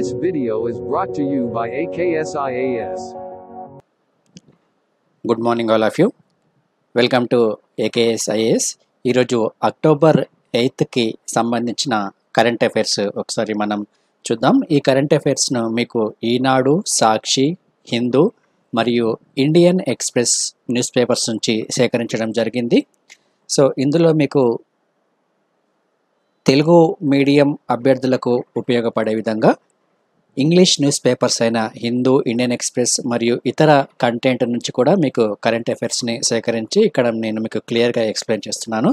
This video is brought to you by AKSIAS. Good morning all of you welcome to AKSIAS ఈరోజు October ఎయిత్కి సంబంధించిన current affairs ఒకసారి మనం చూద్దాం ఈ current అఫైర్స్ను మీకు ఈనాడు సాక్షి హిందూ మరియు ఇండియన్ ఎక్స్ప్రెస్ న్యూస్ పేపర్స్ నుంచి సేకరించడం జరిగింది సో ఇందులో మీకు తెలుగు మీడియం అభ్యర్థులకు ఉపయోగపడే విధంగా ఇంగ్లీష్ న్యూస్ పేపర్స్ అయిన హిందూ ఇండియన్ ఎక్స్ప్రెస్ మరియు ఇతర కంటెంట్ నుంచి కూడా మీకు కరెంట్ అఫైర్స్ని సేకరించి ఇక్కడ నేను మీకు క్లియర్గా ఎక్స్ప్లెయిన్ చేస్తున్నాను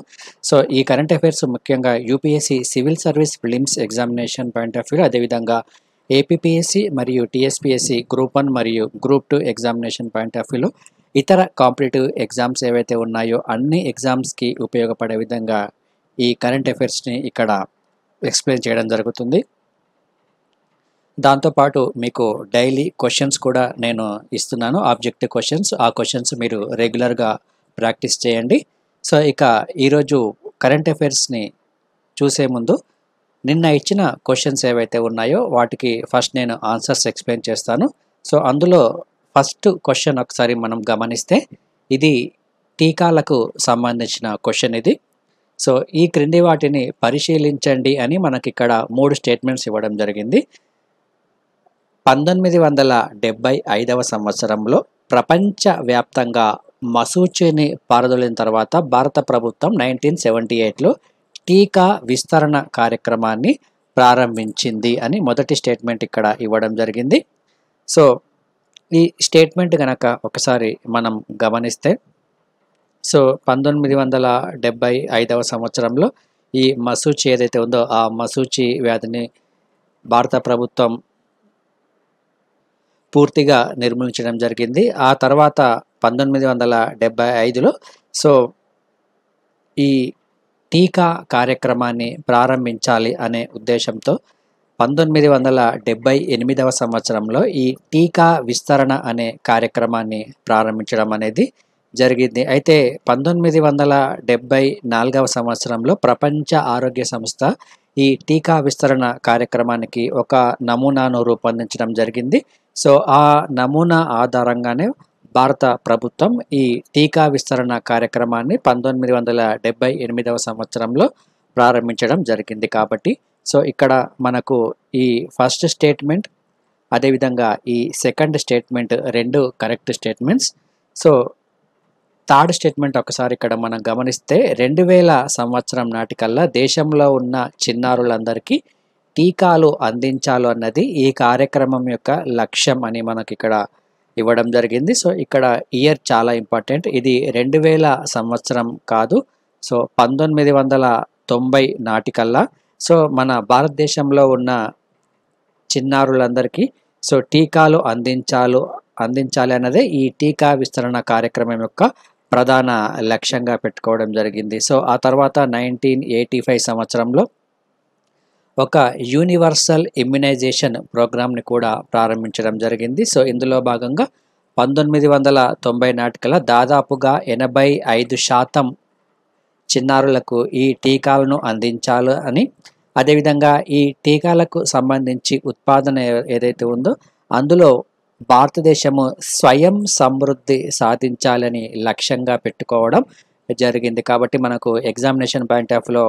సో ఈ కరెంట్ అఫైర్స్ ముఖ్యంగా UPSC civil service prelims examination point of view అదేవిధంగా ఏపీపీఎస్సీ మరియు టీఎస్పీఎస్సీ గ్రూప్ వన్ మరియు group two examination point of వ్యూలో ఇతర కాంపిటేటివ్ ఎగ్జామ్స్ ఏవైతే ఉన్నాయో అన్ని ఎగ్జామ్స్కి ఉపయోగపడే విధంగా ఈ కరెంట్ అఫైర్స్ని ఇక్కడ ఎక్స్ప్లెయిన్ చేయడం జరుగుతుంది దాంతోపాటు మీకు డైలీ క్వశ్చన్స్ కూడా నేను ఇస్తున్నాను ఆబ్జెక్టివ్ క్వశ్చన్స్ ఆ క్వశ్చన్స్ మీరు రెగ్యులర్గా ప్రాక్టీస్ చేయండి సో ఇక ఈరోజు కరెంట్ అఫైర్స్ని చూసే ముందు నిన్న ఇచ్చిన క్వశ్చన్స్ ఏవైతే ఉన్నాయో వాటికి ఫస్ట్ నేను ఆన్సర్స్ ఎక్స్ప్లెయిన్ చేస్తాను సో అందులో ఫస్ట్ క్వశ్చన్ ఒకసారి మనం గమనిస్తే ఇది టీకాలకు సంబంధించిన క్వశ్చన్ ఇది సో ఈ క్రింది వాటిని పరిశీలించండి అని మనకి ఇక్కడ మూడు స్టేట్మెంట్స్ ఇవ్వడం జరిగింది పంతొమ్మిది వందల డెబ్బై ఐదవ సంవత్సరంలో ప్రపంచవ్యాప్తంగా మసూచిని పారదొలిన తర్వాత భారత ప్రభుత్వం నైన్టీన్ సెవెంటీ ఎయిట్లో టీకా విస్తరణ కార్యక్రమాన్ని ప్రారంభించింది అని మొదటి స్టేట్మెంట్ ఇక్కడ ఇవ్వడం జరిగింది సో ఈ స్టేట్మెంట్ కనుక ఒకసారి మనం గమనిస్తే సో పంతొమ్మిది వందల డెబ్బై ఐదవ సంవత్సరంలో ఈ మసూచి ఏదైతే ఉందో ఆ మసూచి వ్యాధిని భారత ప్రభుత్వం పూర్తిగా నిర్మూలించడం జరిగింది ఆ తర్వాత పంతొమ్మిది వందల ఐదులో సో ఈ టీకా కార్యక్రమాన్ని ప్రారంభించాలి అనే ఉద్దేశంతో పంతొమ్మిది వందల డెబ్బై ఎనిమిదవ సంవత్సరంలో ఈ టీకా విస్తరణ అనే కార్యక్రమాన్ని ప్రారంభించడం అనేది జరిగింది అయితే పంతొమ్మిది వందల డెబ్బై నాలుగవ సంవత్సరంలో ప్రపంచ ఆరోగ్య సంస్థ ఈ టీకా విస్తరణ కార్యక్రమానికి ఒక నమూనాను రూపొందించడం జరిగింది సో ఆ నమూనా ఆధారంగానే భారత ప్రభుత్వం ఈ టీకా విస్తరణ కార్యక్రమాన్ని పంతొమ్మిది వందల డెబ్బై ఎనిమిదవ సంవత్సరంలో ప్రారంభించడం జరిగింది కాబట్టి సో ఇక్కడ మనకు ఈ ఫస్ట్ స్టేట్మెంట్ అదేవిధంగా ఈ సెకండ్ స్టేట్మెంట్ రెండు correct statements so third statement ఒకసారి ఇక్కడ మనం గమనిస్తే రెండు వేల సంవత్సరం నాటికల్లా దేశంలో ఉన్న చిన్నారులందరికీ టీకాలు అందించాలో అన్నది ఈ కార్యక్రమం యొక్క లక్ష్యం అని మనకి ఇక్కడ ఇవ్వడం జరిగింది సో ఇక్కడ ఇయర్ చాలా ఇంపార్టెంట్ ఇది రెండు వేల సంవత్సరం కాదు సో పంతొమ్మిది వందల తొంభై నాటికల్లా సో మన భారతదేశంలో ఉన్న చిన్నారులందరికీ సో టీకాలు అందించాలు అందించాలి అన్నదే ఈ టీకా విస్తరణ కార్యక్రమం యొక్క ప్రధాన లక్ష్యంగా పెట్టుకోవడం జరిగింది సో ఆ తర్వాత నైన్టీన్ ఎయిటీ ఫైవ్ సంవత్సరంలో ఒక యూనివర్సల్ ఇమ్యునైజేషన్ ప్రోగ్రామ్ని కూడా ప్రారంభించడం జరిగింది సో ఇందులో భాగంగా పంతొమ్మిది వందల తొంభై నాటికల దాదాపుగా ఎనభై ఐదు శాతం చిన్నారులకు ఈ టీకాలను అందించాలి అని అదేవిధంగా ఈ టీకాలకు సంబంధించి ఉత్పాదన ఏదైతే ఉందో అందులో భారతదేశము స్వయం సమృద్ధి సాధించాలని లక్ష్యంగా పెట్టుకోవడం జరిగింది కాబట్టి మనకు ఎగ్జామినేషన్ పాయింట్ ఆఫ్లో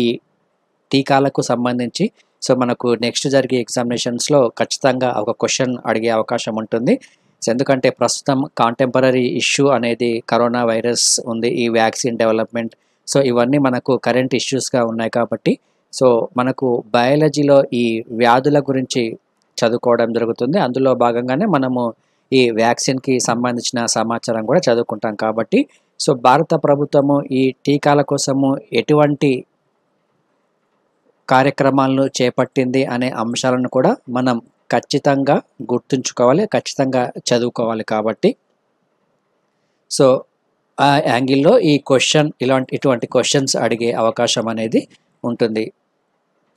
ఈ టీకాలకు సంబంధించి సో మనకు నెక్స్ట్ జరిగే ఎగ్జామినేషన్స్లో ఖచ్చితంగా ఒక క్వశ్చన్ అడిగే అవకాశం ఉంటుంది ఎందుకంటే ప్రస్తుతం కాంటెంపరీ ఇష్యూ అనేది కరోనా వైరస్ ఉంది ఈ వ్యాక్సిన్ డెవలప్మెంట్ సో ఇవన్నీ మనకు కరెంట్ ఇష్యూస్గా ఉన్నాయి కాబట్టి సో మనకు బయాలజీలో ఈ వ్యాధుల గురించి చదువుకోవడం జరుగుతుంది అందులో భాగంగానే మనము ఈ వ్యాక్సిన్కి సంబంధించిన సమాచారం కూడా చదువుకుంటాం కాబట్టి సో భారత ప్రభుత్వము ఈ టీకాల కోసము ఎటువంటి కార్యక్రమాలను చేపట్టింది అనే అంశాలను కూడా మనం ఖచ్చితంగా గుర్తుంచుకోవాలి ఖచ్చితంగా చదువుకోవాలి కాబట్టి సో ఆ యాంగిల్లో ఈ క్వశ్చన్ ఇలాంటి ఇటువంటి క్వశ్చన్స్ అడిగే అవకాశం అనేది ఉంటుంది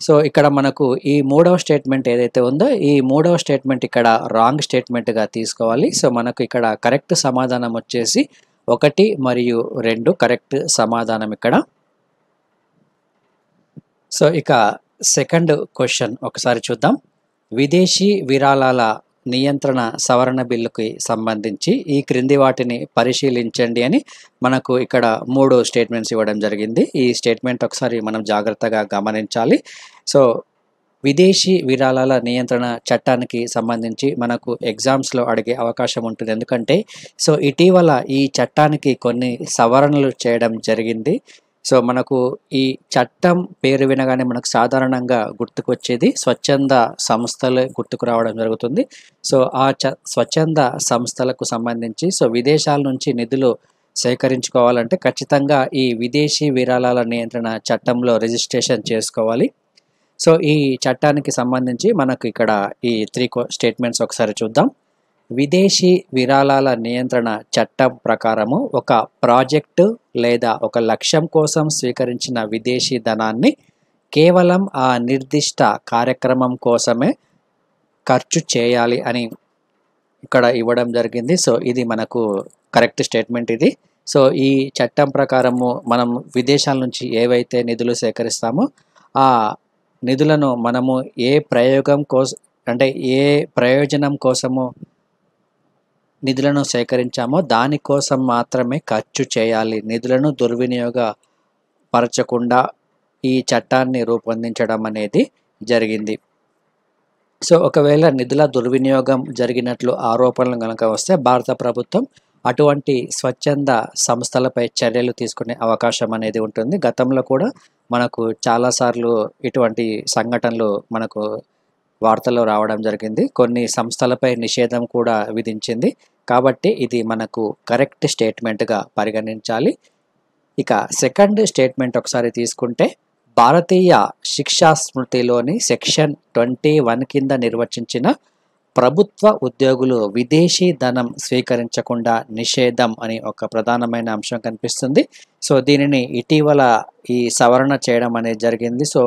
సో ఇక్కడ మనకు ఈ మూడవ స్టేట్మెంట్ ఏదైతే ఉందో ఈ మూడవ స్టేట్మెంట్ ఇక్కడ రాంగ్ స్టేట్మెంట్గా తీసుకోవాలి సో మనకు ఇక్కడ కరెక్ట్ సమాధానం వచ్చేసి ఒకటి మరియు రెండు కరెక్ట్ సమాధానం ఇక్కడ సో ఇక సెకండ్ క్వశ్చన్ ఒకసారి చూద్దాం విదేశీ విరాళాల నియంత్రణ సవరణ బిల్లుకి సంబంధించి ఈ క్రింది వాటిని పరిశీలించండి అని మనకు ఇక్కడ మూడు స్టేట్మెంట్స్ ఇవ్వడం జరిగింది ఈ స్టేట్మెంట్ ఒకసారి మనం జాగ్రత్తగా గమనించాలి సో విదేశీ విరాళాల నియంత్రణ చట్టానికి సంబంధించి మనకు ఎగ్జామ్స్లో అడిగే అవకాశం ఉంటుంది ఎందుకంటే సో ఇటీవల ఈ చట్టానికి కొన్ని సవరణలు చేయడం జరిగింది సో మనకు ఈ చట్టం పేరు వినగానే మనకు సాధారణంగా గుర్తుకు వచ్చేది స్వచ్ఛంద సంస్థలు గుర్తుకు రావడం జరుగుతుంది సో ఆ చ స్వచ్ఛంద సంస్థలకు సంబంధించి సో విదేశాల నుంచి నిధులు సేకరించుకోవాలంటే ఖచ్చితంగా ఈ విదేశీ విరాళాల నియంత్రణ చట్టంలో రిజిస్ట్రేషన్ చేసుకోవాలి సో ఈ చట్టానికి సంబంధించి మనకు ఇక్కడ ఈ త్రీ స్టేట్మెంట్స్ ఒకసారి చూద్దాం విదేశీ విరాళాల నియంత్రణ చట్టం ప్రకారము ఒక ప్రాజెక్టు లేదా ఒక లక్ష్యం కోసం స్వీకరించిన విదేశీ ధనాన్ని కేవలం ఆ నిర్దిష్ట కార్యక్రమం కోసమే ఖర్చు చేయాలి అని ఇక్కడ ఇవ్వడం జరిగింది సో ఇది మనకు కరెక్ట్ స్టేట్మెంట్ ఇది సో ఈ చట్టం ప్రకారము మనం విదేశాల నుంచి ఏవైతే నిధులు సేకరిస్తామో ఆ నిధులను మనము ఏ ప్రయోగం కోస అంటే ఏ ప్రయోజనం కోసము నిధులను సేకరించామో దానికోసం మాత్రమే ఖర్చు చేయాలి నిధులను దుర్వినియోగ పరచకుండా ఈ చట్టాన్ని రూపొందించడం అనేది జరిగింది సో ఒకవేళ నిధుల దుర్వినియోగం జరిగినట్లు ఆరోపణలు కనుక వస్తే భారత ప్రభుత్వం అటువంటి స్వచ్ఛంద సంస్థలపై చర్యలు తీసుకునే అవకాశం అనేది ఉంటుంది గతంలో కూడా మనకు చాలాసార్లు ఇటువంటి సంఘటనలు మనకు వార్తలు రావడం జరిగింది కొన్ని సంస్థలపై నిషేధం కూడా విధించింది కాబట్టి ఇది మనకు కరెక్ట్ స్టేట్మెంట్గా పరిగణించాలి ఇక సెకండ్ స్టేట్మెంట్ ఒకసారి తీసుకుంటే భారతీయ శిక్షా స్మృతిలోని సెక్షన్ ట్వంటీ వన్ కింద నిర్వచించిన ప్రభుత్వ ఉద్యోగులు విదేశీ ధనం స్వీకరించకుండా నిషేధం అని ఒక ప్రధానమైన అంశం కనిపిస్తుంది సో దీనిని ఇటీవల ఈ సవరణ చేయడం అనేది జరిగింది సో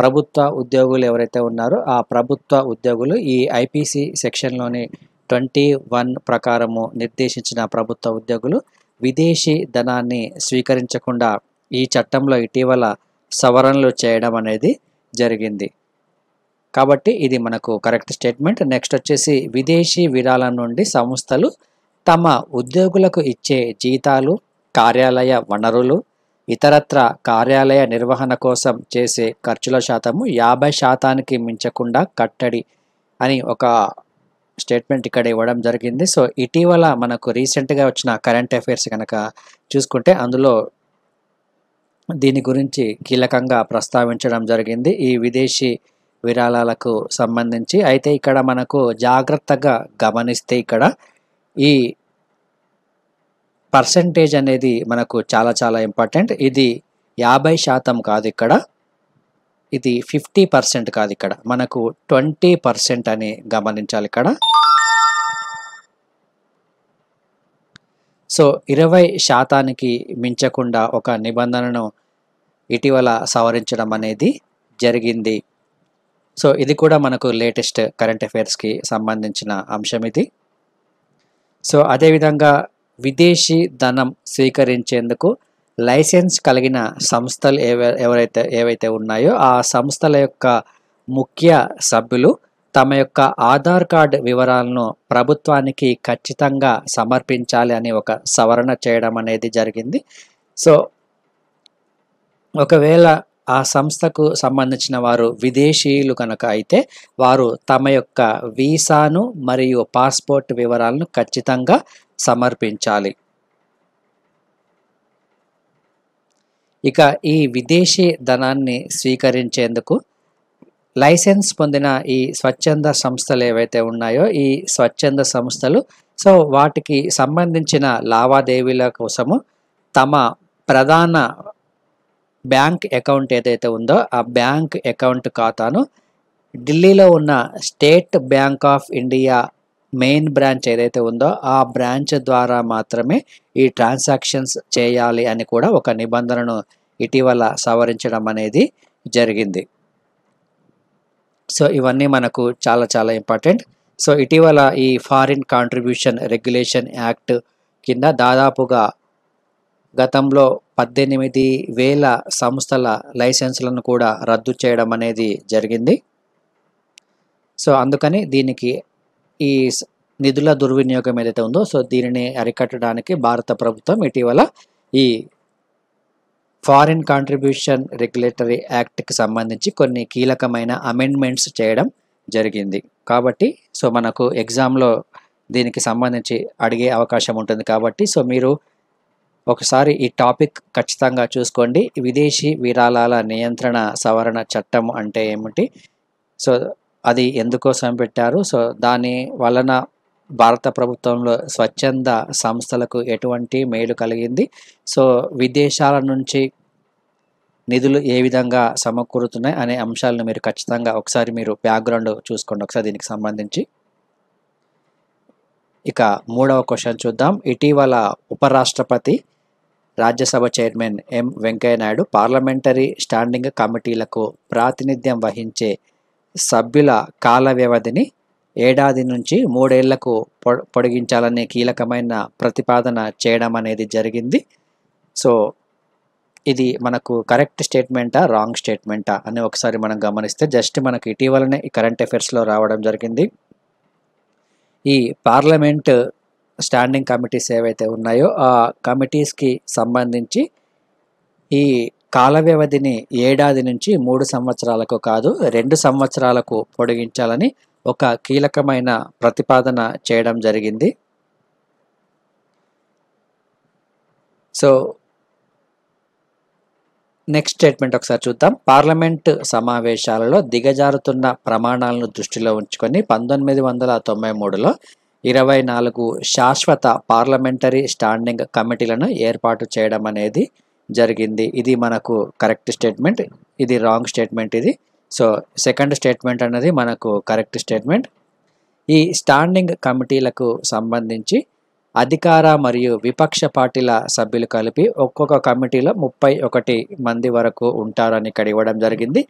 ప్రభుత్వ ఉద్యోగులు ఎవరైతే ఉన్నారో ఆ ప్రభుత్వ ఉద్యోగులు ఈ ఐపీసీ సెక్షన్లోని ట్వంటీ వన్ ప్రకారము నిర్దేశించిన ప్రభుత్వ ఉద్యోగులు విదేశీ ధనాన్ని స్వీకరించకుండా ఈ చట్టంలో ఇటీవల సవరణలు చేయడం అనేది జరిగింది కాబట్టి ఇది మనకు కరెక్ట్ స్టేట్మెంట్ నెక్స్ట్ వచ్చేసి విదేశీ విరాళం నుండి సంస్థలు తమ ఉద్యోగులకు ఇచ్చే జీతాలు కార్యాలయ వనరులు ఇతరత్ర కార్యాలయ నిర్వహణ కోసం చేసే ఖర్చుల శాతము యాభై శాతానికి మించకుండా కట్టడి అని ఒక స్టేట్మెంట్ ఇక్కడ ఇవ్వడం జరిగింది సో ఇటీవల మనకు రీసెంట్గా వచ్చిన కరెంట్ అఫైర్స్ కనుక చూసుకుంటే అందులో దీని గురించి కీలకంగా ప్రస్తావించడం జరిగింది ఈ విదేశీ విరాళాలకు సంబంధించి అయితే ఇక్కడ మనకు జాగ్రత్తగా గమనిస్తే ఇక్కడ ఈ పర్సంటేజ్ అనేది మనకు చాలా చాలా ఇంపార్టెంట్ ఇది యాభై శాతం కాదు ఇక్కడ ఇది ఫిఫ్టీ పర్సెంట్ కాదు ఇక్కడ మనకు ట్వంటీ పర్సెంట్ అని గమనించాలి ఇక్కడ సో ఇరవై శాతానికి మించకుండా ఒక నిబంధనను ఇటీవల సవరించడం అనేది జరిగింది సో ఇది కూడా మనకు లేటెస్ట్ కరెంట్ అఫైర్స్కి సంబంధించిన అంశం ఇది సో అదేవిధంగా విదేశీ ధనం స్వీకరించేందుకు లైసెన్స్ కలిగిన సంస్థలు ఏవై ఎవరైతే ఏవైతే ఉన్నాయో ఆ సంస్థల యొక్క ముఖ్య సభ్యులు తమ యొక్క ఆధార్ కార్డు వివరాలను ప్రభుత్వానికి ఖచ్చితంగా సమర్పించాలి అని ఒక సవరణ చేయడం అనేది జరిగింది సో ఒకవేళ ఆ సంస్థకు సంబంధించిన వారు విదేశీయులు కనుక అయితే వారు తమ యొక్క వీసాను మరియు పాస్పోర్ట్ వివరాలను ఖచ్చితంగా సమర్పించాలి ఇక ఈ విదేశీ ధనాన్ని స్వీకరించేందుకు లైసెన్స్ పొందిన ఈ స్వచ్ఛంద సంస్థలు ఏవైతే ఉన్నాయో ఈ స్వచ్ఛంద సంస్థలు సో వాటికి సంబంధించిన లావాదేవీల కోసము తమ ప్రధాన బ్యాంక్ అకౌంట్ ఏదైతే ఉందో ఆ బ్యాంక్ అకౌంట్ ఖాతాను ఢిల్లీలో ఉన్న state bank of India main branch ఏదైతే ఉందో ఆ బ్రాంచ్ ద్వారా మాత్రమే ఈ ట్రాన్సాక్షన్స్ చేయాలి అని కూడా ఒక నిబంధనను ఇటీవల సవరించడం అనేది జరిగింది సో ఇవన్నీ మనకు చాలా చాలా ఇంపార్టెంట్ సో ఇటీవల ఈ ఫారిన్ కాంట్రిబ్యూషన్ రెగ్యులేషన్ యాక్ట్ కింద దాదాపుగా గతంలో పద్దెనిమిది వేల సంస్థల లైసెన్స్లను కూడా రద్దు చేయడం అనేది జరిగింది సో అందుకని దీనికి ఈ నిధుల దుర్వినియోగం ఏదైతే ఉందో సో దీనిని అరికట్టడానికి భారత ప్రభుత్వం ఇటీవల ఈ ఫారిన్ కాంట్రిబ్యూషన్ రెగ్యులేటరీ యాక్ట్కి సంబంధించి కొన్ని కీలకమైన అమెండ్మెంట్స్ చేయడం జరిగింది కాబట్టి సో మనకు ఎగ్జామ్లో దీనికి సంబంధించి అడిగే అవకాశం ఉంటుంది కాబట్టి సో మీరు ఒకసారి ఈ టాపిక్ ఖచ్చితంగా చూసుకోండి విదేశీ విరాళాల నియంత్రణ సవరణ చట్టం అంటే ఏమిటి సో అది ఎందుకోసం పెట్టారు సో దాని వలన భారత ప్రభుత్వంలో స్వచ్ఛంద సంస్థలకు ఎటువంటి మేలు కలిగింది సో విదేశాల నుంచి నిధులు ఏ విధంగా సమకూరుతున్నాయి అనే అంశాలను మీరు ఖచ్చితంగా ఒకసారి మీరు బ్యాక్గ్రౌండ్ చూసుకోండి ఒకసారి దీనికి సంబంధించి ఇక మూడవ క్వశ్చన్ చూద్దాం ఇటీవల ఉపరాష్ట్రపతి Rajya Sabha chairman M Venkaiah Naidu parliamentary standing కమిటీలకు ప్రాతినిధ్యం వహించే సభ్యుల కాల వ్యవధిని ఏడాది నుంచి మూడేళ్లకు పొడిగించాలనే కీలకమైన ప్రతిపాదన చేయడం అనేది జరిగింది సో ఇది మనకు కరెక్ట్ స్టేట్మెంటా రాంగ్ స్టేట్మెంటా అని ఒకసారి మనం గమనిస్తే జస్ట్ మనకు ఇటీవలనే ఈ కరెంట్ అఫైర్స్లో రావడం జరిగింది ఈ పార్లమెంట్ స్టాండింగ్ కమిటీస్ ఏవైతే ఉన్నాయో ఆ కమిటీస్కి సంబంధించి ఈ కాల వ్యవధిని ఏడాది నుంచి మూడు సంవత్సరాలకు కాదు రెండు సంవత్సరాలకు పొడిగించాలని ఒక కీలకమైన ప్రతిపాదన చేయడం జరిగింది సో నెక్స్ట్ స్టేట్మెంట్ ఒకసారి చూద్దాం పార్లమెంట్ సమావేశాలలో దిగజారుతున్న ప్రమాణాలను దృష్టిలో ఉంచుకొని పంతొమ్మిది వందల తొంభై మూడులో ఇరవై నాలుగు శాశ్వత పార్లమెంటరీ స్టాండింగ్ కమిటీలను ఏర్పాటు చేయడం అనేది జరిగింది ఇది మనకు కరెక్ట్ స్టేట్మెంట్ ఇది రాంగ్ స్టేట్మెంట్ ఇది సో సెకండ్ స్టేట్మెంట్ అన్నది మనకు కరెక్ట్ స్టేట్మెంట్ ఈ స్టాండింగ్ కమిటీలకు సంబంధించి అధికార మరియు విపక్ష పార్టీల సభ్యులు కలిపి ఒక్కొక్క కమిటీలో ముప్పై ఒకటి మంది వరకు ఉంటారని ఇక్కడ ఇవ్వడం జరిగింది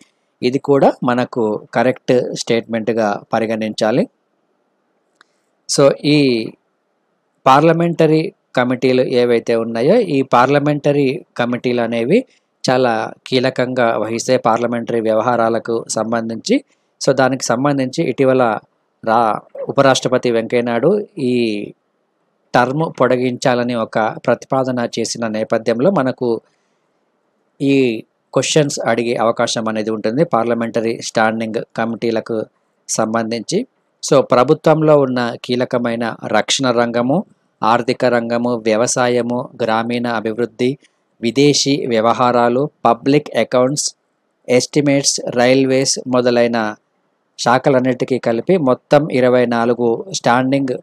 ఇది కూడా మనకు కరెక్ట్ స్టేట్మెంట్గా పరిగణించాలి సో ఈ పార్లమెంటరీ కమిటీలు ఏవైతే ఉన్నాయో ఈ పార్లమెంటరీ కమిటీలు అనేవి చాలా కీలకంగా వహిస్తే పార్లమెంటరీ వ్యవహారాలకు సంబంధించి సో దానికి సంబంధించి ఇటీవల రా ఉపరాష్ట్రపతి వెంకయ్యనాయుడు ఈ టర్మ్ పొడిగించాలని ఒక ప్రతిపాదన చేసిన నేపథ్యంలో మనకు ఈ క్వశ్చన్స్ అడిగే అవకాశం అనేది ఉంటుంది పార్లమెంటరీ స్టాండింగ్ కమిటీలకు సంబంధించి సో ప్రభుత్వంలో ఉన్న కీలకమైన రక్షణ రంగము ఆర్థిక రంగము వ్యవసాయము గ్రామీణ అభివృద్ధి విదేశీ వ్యవహారాలు పబ్లిక్ అకౌంట్స్ ఎస్టిమేట్స్ రైల్వేస్ మొదలైన శాఖలన్నిటికీ కలిపి మొత్తం ఇరవై నాలుగు standing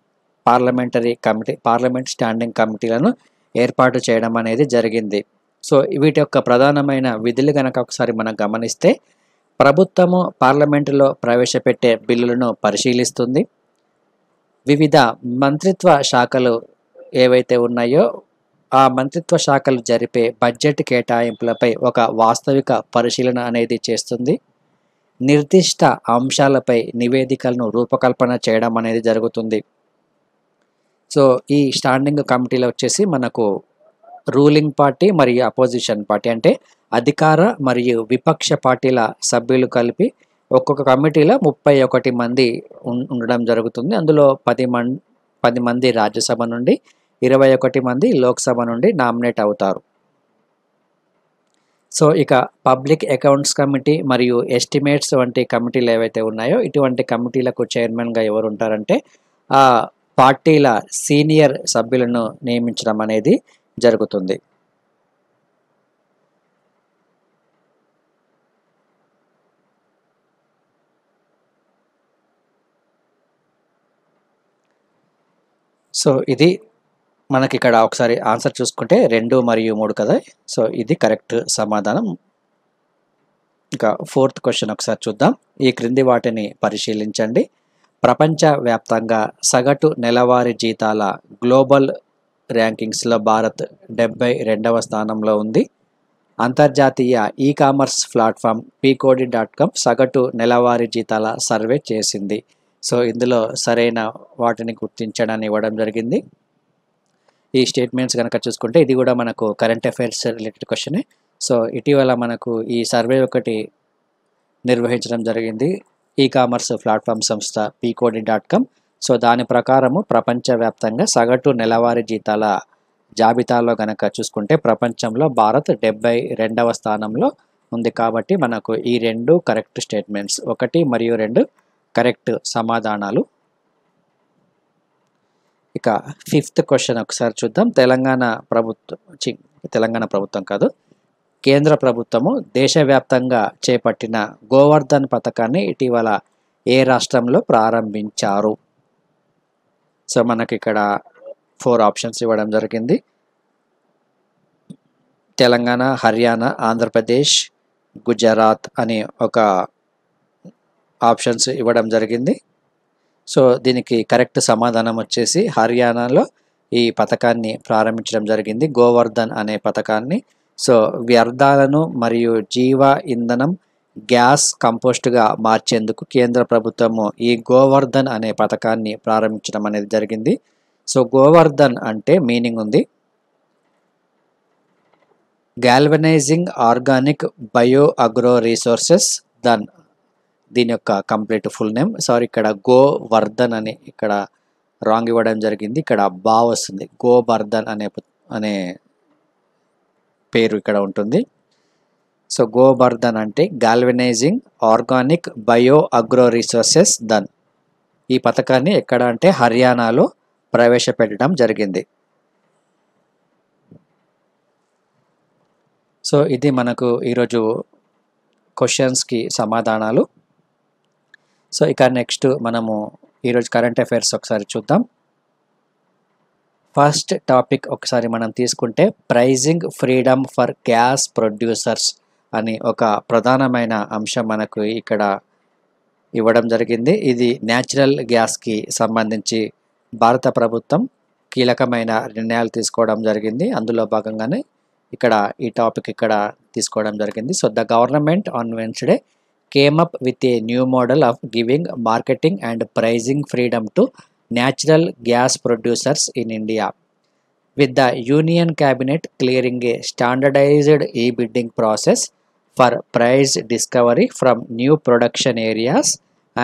parliamentary committee parliament standing కమిటీలను ఏర్పాటు చేయడం అనేది జరిగింది సో వీటి యొక్క ప్రధానమైన విధులు కనుక ఒకసారి మనం గమనిస్తే ప్రభుత్వము పార్లమెంటులో ప్రవేశపెట్టే బిల్లులను పరిశీలిస్తుంది వివిధ మంత్రిత్వ శాఖలు ఏవైతే ఉన్నాయో ఆ మంత్రిత్వ శాఖలు జరిపే బడ్జెట్ కేటాయింపులపై ఒక వాస్తవిక పరిశీలన అనేది చేస్తుంది నిర్దిష్ట అంశాలపై నివేదికలను రూపకల్పన చేయడం అనేది జరుగుతుంది సో ఈ స్టాండింగ్ కమిటీలో వచ్చేసి మనకు రూలింగ్ పార్టీ మరియు అపోజిషన్ పార్టీ అంటే అధికార మరియు విపక్ష పార్టీల సభ్యులు కలిపి ఒక్కొక్క కమిటీలో ముప్పై ఒకటి మంది ఉండడం జరుగుతుంది అందులో పది మం పది మంది రాజ్యసభ నుండి ఇరవై ఒకటి మంది లోక్సభ నుండి నామినేట్ అవుతారు సో ఇక పబ్లిక్ అకౌంట్స్ కమిటీ మరియు ఎస్టిమేట్స్ వంటి కమిటీలు ఏవైతే ఉన్నాయో ఇటువంటి కమిటీలకు చైర్మన్గా ఎవరు ఉంటారంటే ఆ పార్టీల సీనియర్ సభ్యులను నియమించడం అనేది జరుగుతుంది సో ఇది మనకి ఇక్కడ ఒకసారి ఆన్సర్ చూసుకుంటే రెండు మరియు మూడు కదా సో ఇది కరెక్ట్ సమాధానం ఇంకా ఫోర్త్ క్వశ్చన్ ఒకసారి చూద్దాం ఈ క్రింది వాటిని పరిశీలించండి ప్రపంచవ్యాప్తంగా సగటు నెలవారీ జీతాల గ్లోబల్ ర్యాంకింగ్స్లో భారత్ డెబ్బై రెండవ స్థానంలో ఉంది అంతర్జాతీయ e-commerce platform Picodi dot com సగటు నెలవారీ జీతాల సర్వే చేసింది సో ఇందులో సరైన వాటిని గుర్తించడాన్ని ఇవ్వడం జరిగింది ఈ స్టేట్మెంట్స్ కనుక చూసుకుంటే ఇది కూడా మనకు కరెంట్ అఫైర్స్ రిలేటెడ్ క్వశ్చనే సో ఇటీవల మనకు ఈ సర్వే ఒకటి నిర్వహించడం జరిగింది ఈ కామర్స్ ప్లాట్ఫామ్ సంస్థ పీకోడి డాట్ కామ్ సో దాని ప్రకారము ప్రపంచవ్యాప్తంగా సగటు నెలవారీ జీతాల జాబితాలో కనుక చూసుకుంటే ప్రపంచంలో భారత్ డెబ్బై రెండవ స్థానంలో ఉంది కాబట్టి మనకు ఈ రెండు కరెక్ట్ స్టేట్మెంట్స్ ఒకటి మరియు రెండు కరెక్ట్ సమాధానాలు ఇక ఫిఫ్త్ క్వశ్చన్ ఒకసారి చూద్దాం తెలంగాణ ప్రభుత్వం తెలంగాణ ప్రభుత్వం కాదు కేంద్ర ప్రభుత్వము దేశవ్యాప్తంగా చేపట్టిన గోవర్ధన్ పథకాన్ని ఇటీవల ఏ రాష్ట్రంలో ప్రారంభించారు సో మనకి ఇక్కడ ఫోర్ ఆప్షన్స్ ఇవ్వడం జరిగింది తెలంగాణ హర్యానా ఆంధ్రప్రదేశ్ గుజరాత్ అనే ఒక ఆప్షన్స్ ఇవ్వడం జరిగింది సో దీనికి కరెక్ట్ సమాధానం వచ్చేసి హర్యానాలో ఈ పథకాన్ని ప్రారంభించడం జరిగింది గోవర్ధన్ అనే పథకాన్ని సో వ్యర్థాలను మరియు జీవ ఇంధనం గ్యాస్ కంపోస్ట్గా మార్చేందుకు కేంద్ర ప్రభుత్వము ఈ గోవర్ధన్ అనే పథకాన్ని ప్రారంభించడం అనేది జరిగింది సో గోవర్ధన్ అంటే మీనింగ్ ఉంది galvanising organic bio agro resources Dhan దీని యొక్క కంప్లీట్ ఫుల్ నేమ్ సారీ ఇక్కడ గోవర్ధన్ అని ఇక్కడ రాంగ్ ఇవ్వడం జరిగింది ఇక్కడ బా వస్తుంది గోవర్ధన్ అనే అనే పేరు ఇక్కడ ఉంటుంది సో గోవర్ధన్ అంటే galvanising organic bio agro resources Dhan ఈ పథకాన్ని ఎక్కడ అంటే హర్యానాలో ప్రవేశపెట్టడం జరిగింది సో ఇది మనకు ఈరోజు క్వశ్చన్స్కి సమాధానాలు సో ఇక నెక్స్ట్ మనము ఈరోజు కరెంట్ అఫైర్స్ ఒకసారి చూద్దాం ఫస్ట్ టాపిక్ ఒకసారి మనం తీసుకుంటే pricing freedom for gas producers అని ఒక ప్రధానమైన అంశం మనకు ఇక్కడ ఇవ్వడం జరిగింది ఇది న్యాచురల్ గ్యాస్కి సంబంధించి భారత ప్రభుత్వం కీలకమైన నిర్ణయాలు తీసుకోవడం జరిగింది అందులో భాగంగానే ఇక్కడ ఈ టాపిక్ ఇక్కడ తీసుకోవడం జరిగింది so the government on Wednesday came up with a new model of giving marketing and pricing freedom to natural gas producers in India. With the Union Cabinet clearing a standardized e bidding process for price discovery from new production areas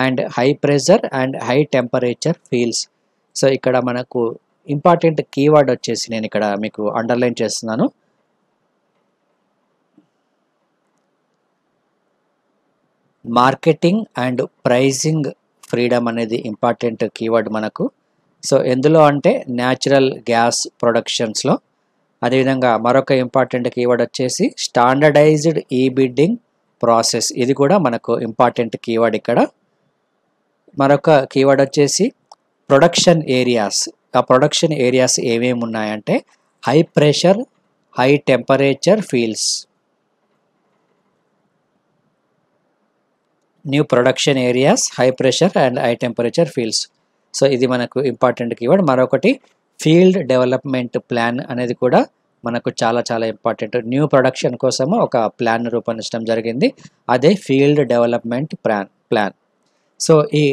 and high pressure and high temperature fields. So ఇక్కడ మనకు important keyword వచ్చేసి నేను ఇక్కడ మీకు underline చేస్తున్నాను marketing and pricing freedom అనేది important keyword మనకు so ఎందులో అంటే న్యాచురల్ గ్యాస్ ప్రొడక్షన్స్లో అదేవిధంగా మరొక ఇంపార్టెంట్ కీవర్డ్ వచ్చేసి స్టాండర్డైజ్డ్ ఈ బిడ్డింగ్ ప్రాసెస్ ఇది కూడా మనకు ఇంపార్టెంట్ కీవర్డ్ ఇక్కడ మరొక కీవర్డ్ వచ్చేసి ప్రొడక్షన్ ఏరియాస్ ఆ ప్రొడక్షన్ ఏరియాస్ ఏమేమి ఉన్నాయంటే high pressure high temperature fields new production areas high pressure and high temperature fields so ఇది మనకు ఇంపార్టెంట్ కీవర్డ్ మరొకటి ఫీల్డ్ డెవలప్మెంట్ ప్లాన్ అనేది కూడా మనకు చాలా చాలా ఇంపార్టెంట్ న్యూ ప్రొడక్షన్ కోసము ఒక ప్లాన్ రూపొందించడం జరిగింది అదే field development plan plan so ఈ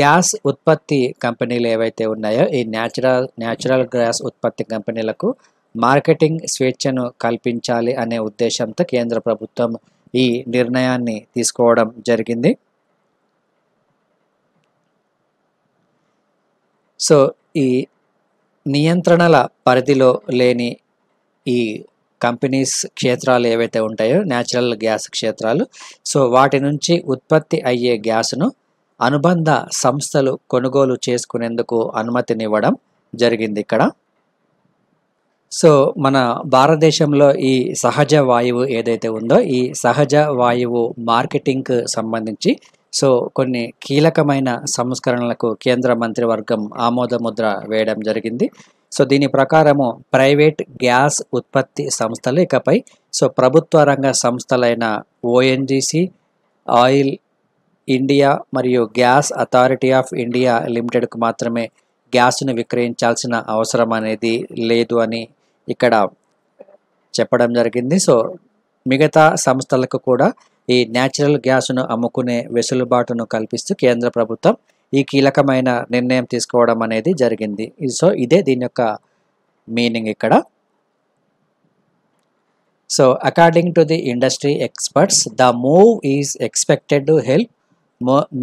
గ్యాస్ ఉత్పత్తి కంపెనీలు ఏవైతే ఉన్నాయో ఈ న్యాచురల్ న్యాచురల్ గ్యాస్ ఉత్పత్తి కంపెనీలకు మార్కెటింగ్ స్వేచ్ఛను కల్పించాలి అనే ఉద్దేశంతో కేంద్ర ప్రభుత్వం ఈ నిర్ణయాన్ని తీసుకోవడం జరిగింది సో ఈ నియంత్రణల పరిధిలో లేని ఈ కంపెనీస్ క్షేత్రాలు ఏవైతే ఉంటాయో న్యాచురల్ గ్యాస్ క్షేత్రాలు సో వాటి నుంచి ఉత్పత్తి అయ్యే గ్యాస్ను అనుబంధ సంస్థలు కొనుగోలు చేసుకునేందుకు అనుమతినివ్వడం జరిగింది ఇక్కడ సో మన భారతదేశంలో ఈ సహజ వాయువు ఏదైతే ఉందో ఈ సహజ వాయువు మార్కెటింగ్కు సంబంధించి సో కొన్ని కీలకమైన సంస్కరణలకు కేంద్ర మంత్రివర్గం ఆమోదముద్ర వేయడం జరిగింది సో దీని ప్రకారము ప్రైవేట్ గ్యాస్ ఉత్పత్తి సంస్థలు ఇకపై సో ప్రభుత్వ రంగ సంస్థలైన ఓఎన్జీసీ ఆయిల్ ఇండియా మరియు గ్యాస్ అథారిటీ ఆఫ్ ఇండియా లిమిటెడ్కు మాత్రమే గ్యాస్ను విక్రయించాల్సిన అవసరం అనేది లేదు అని ఇక్కడ చెప్పడం జరిగింది సో మిగతా సంస్థలకు కూడా ఈ న్యాచురల్ గ్యాస్ను అమ్ముకునే వెసులుబాటును కల్పిస్తూ కేంద్ర ప్రభుత్వం ఈ కీలకమైన నిర్ణయం తీసుకోవడం అనేది జరిగింది సో ఇదే దీని యొక్క మీనింగ్ ఇక్కడ so according to the industry experts the move is expected to help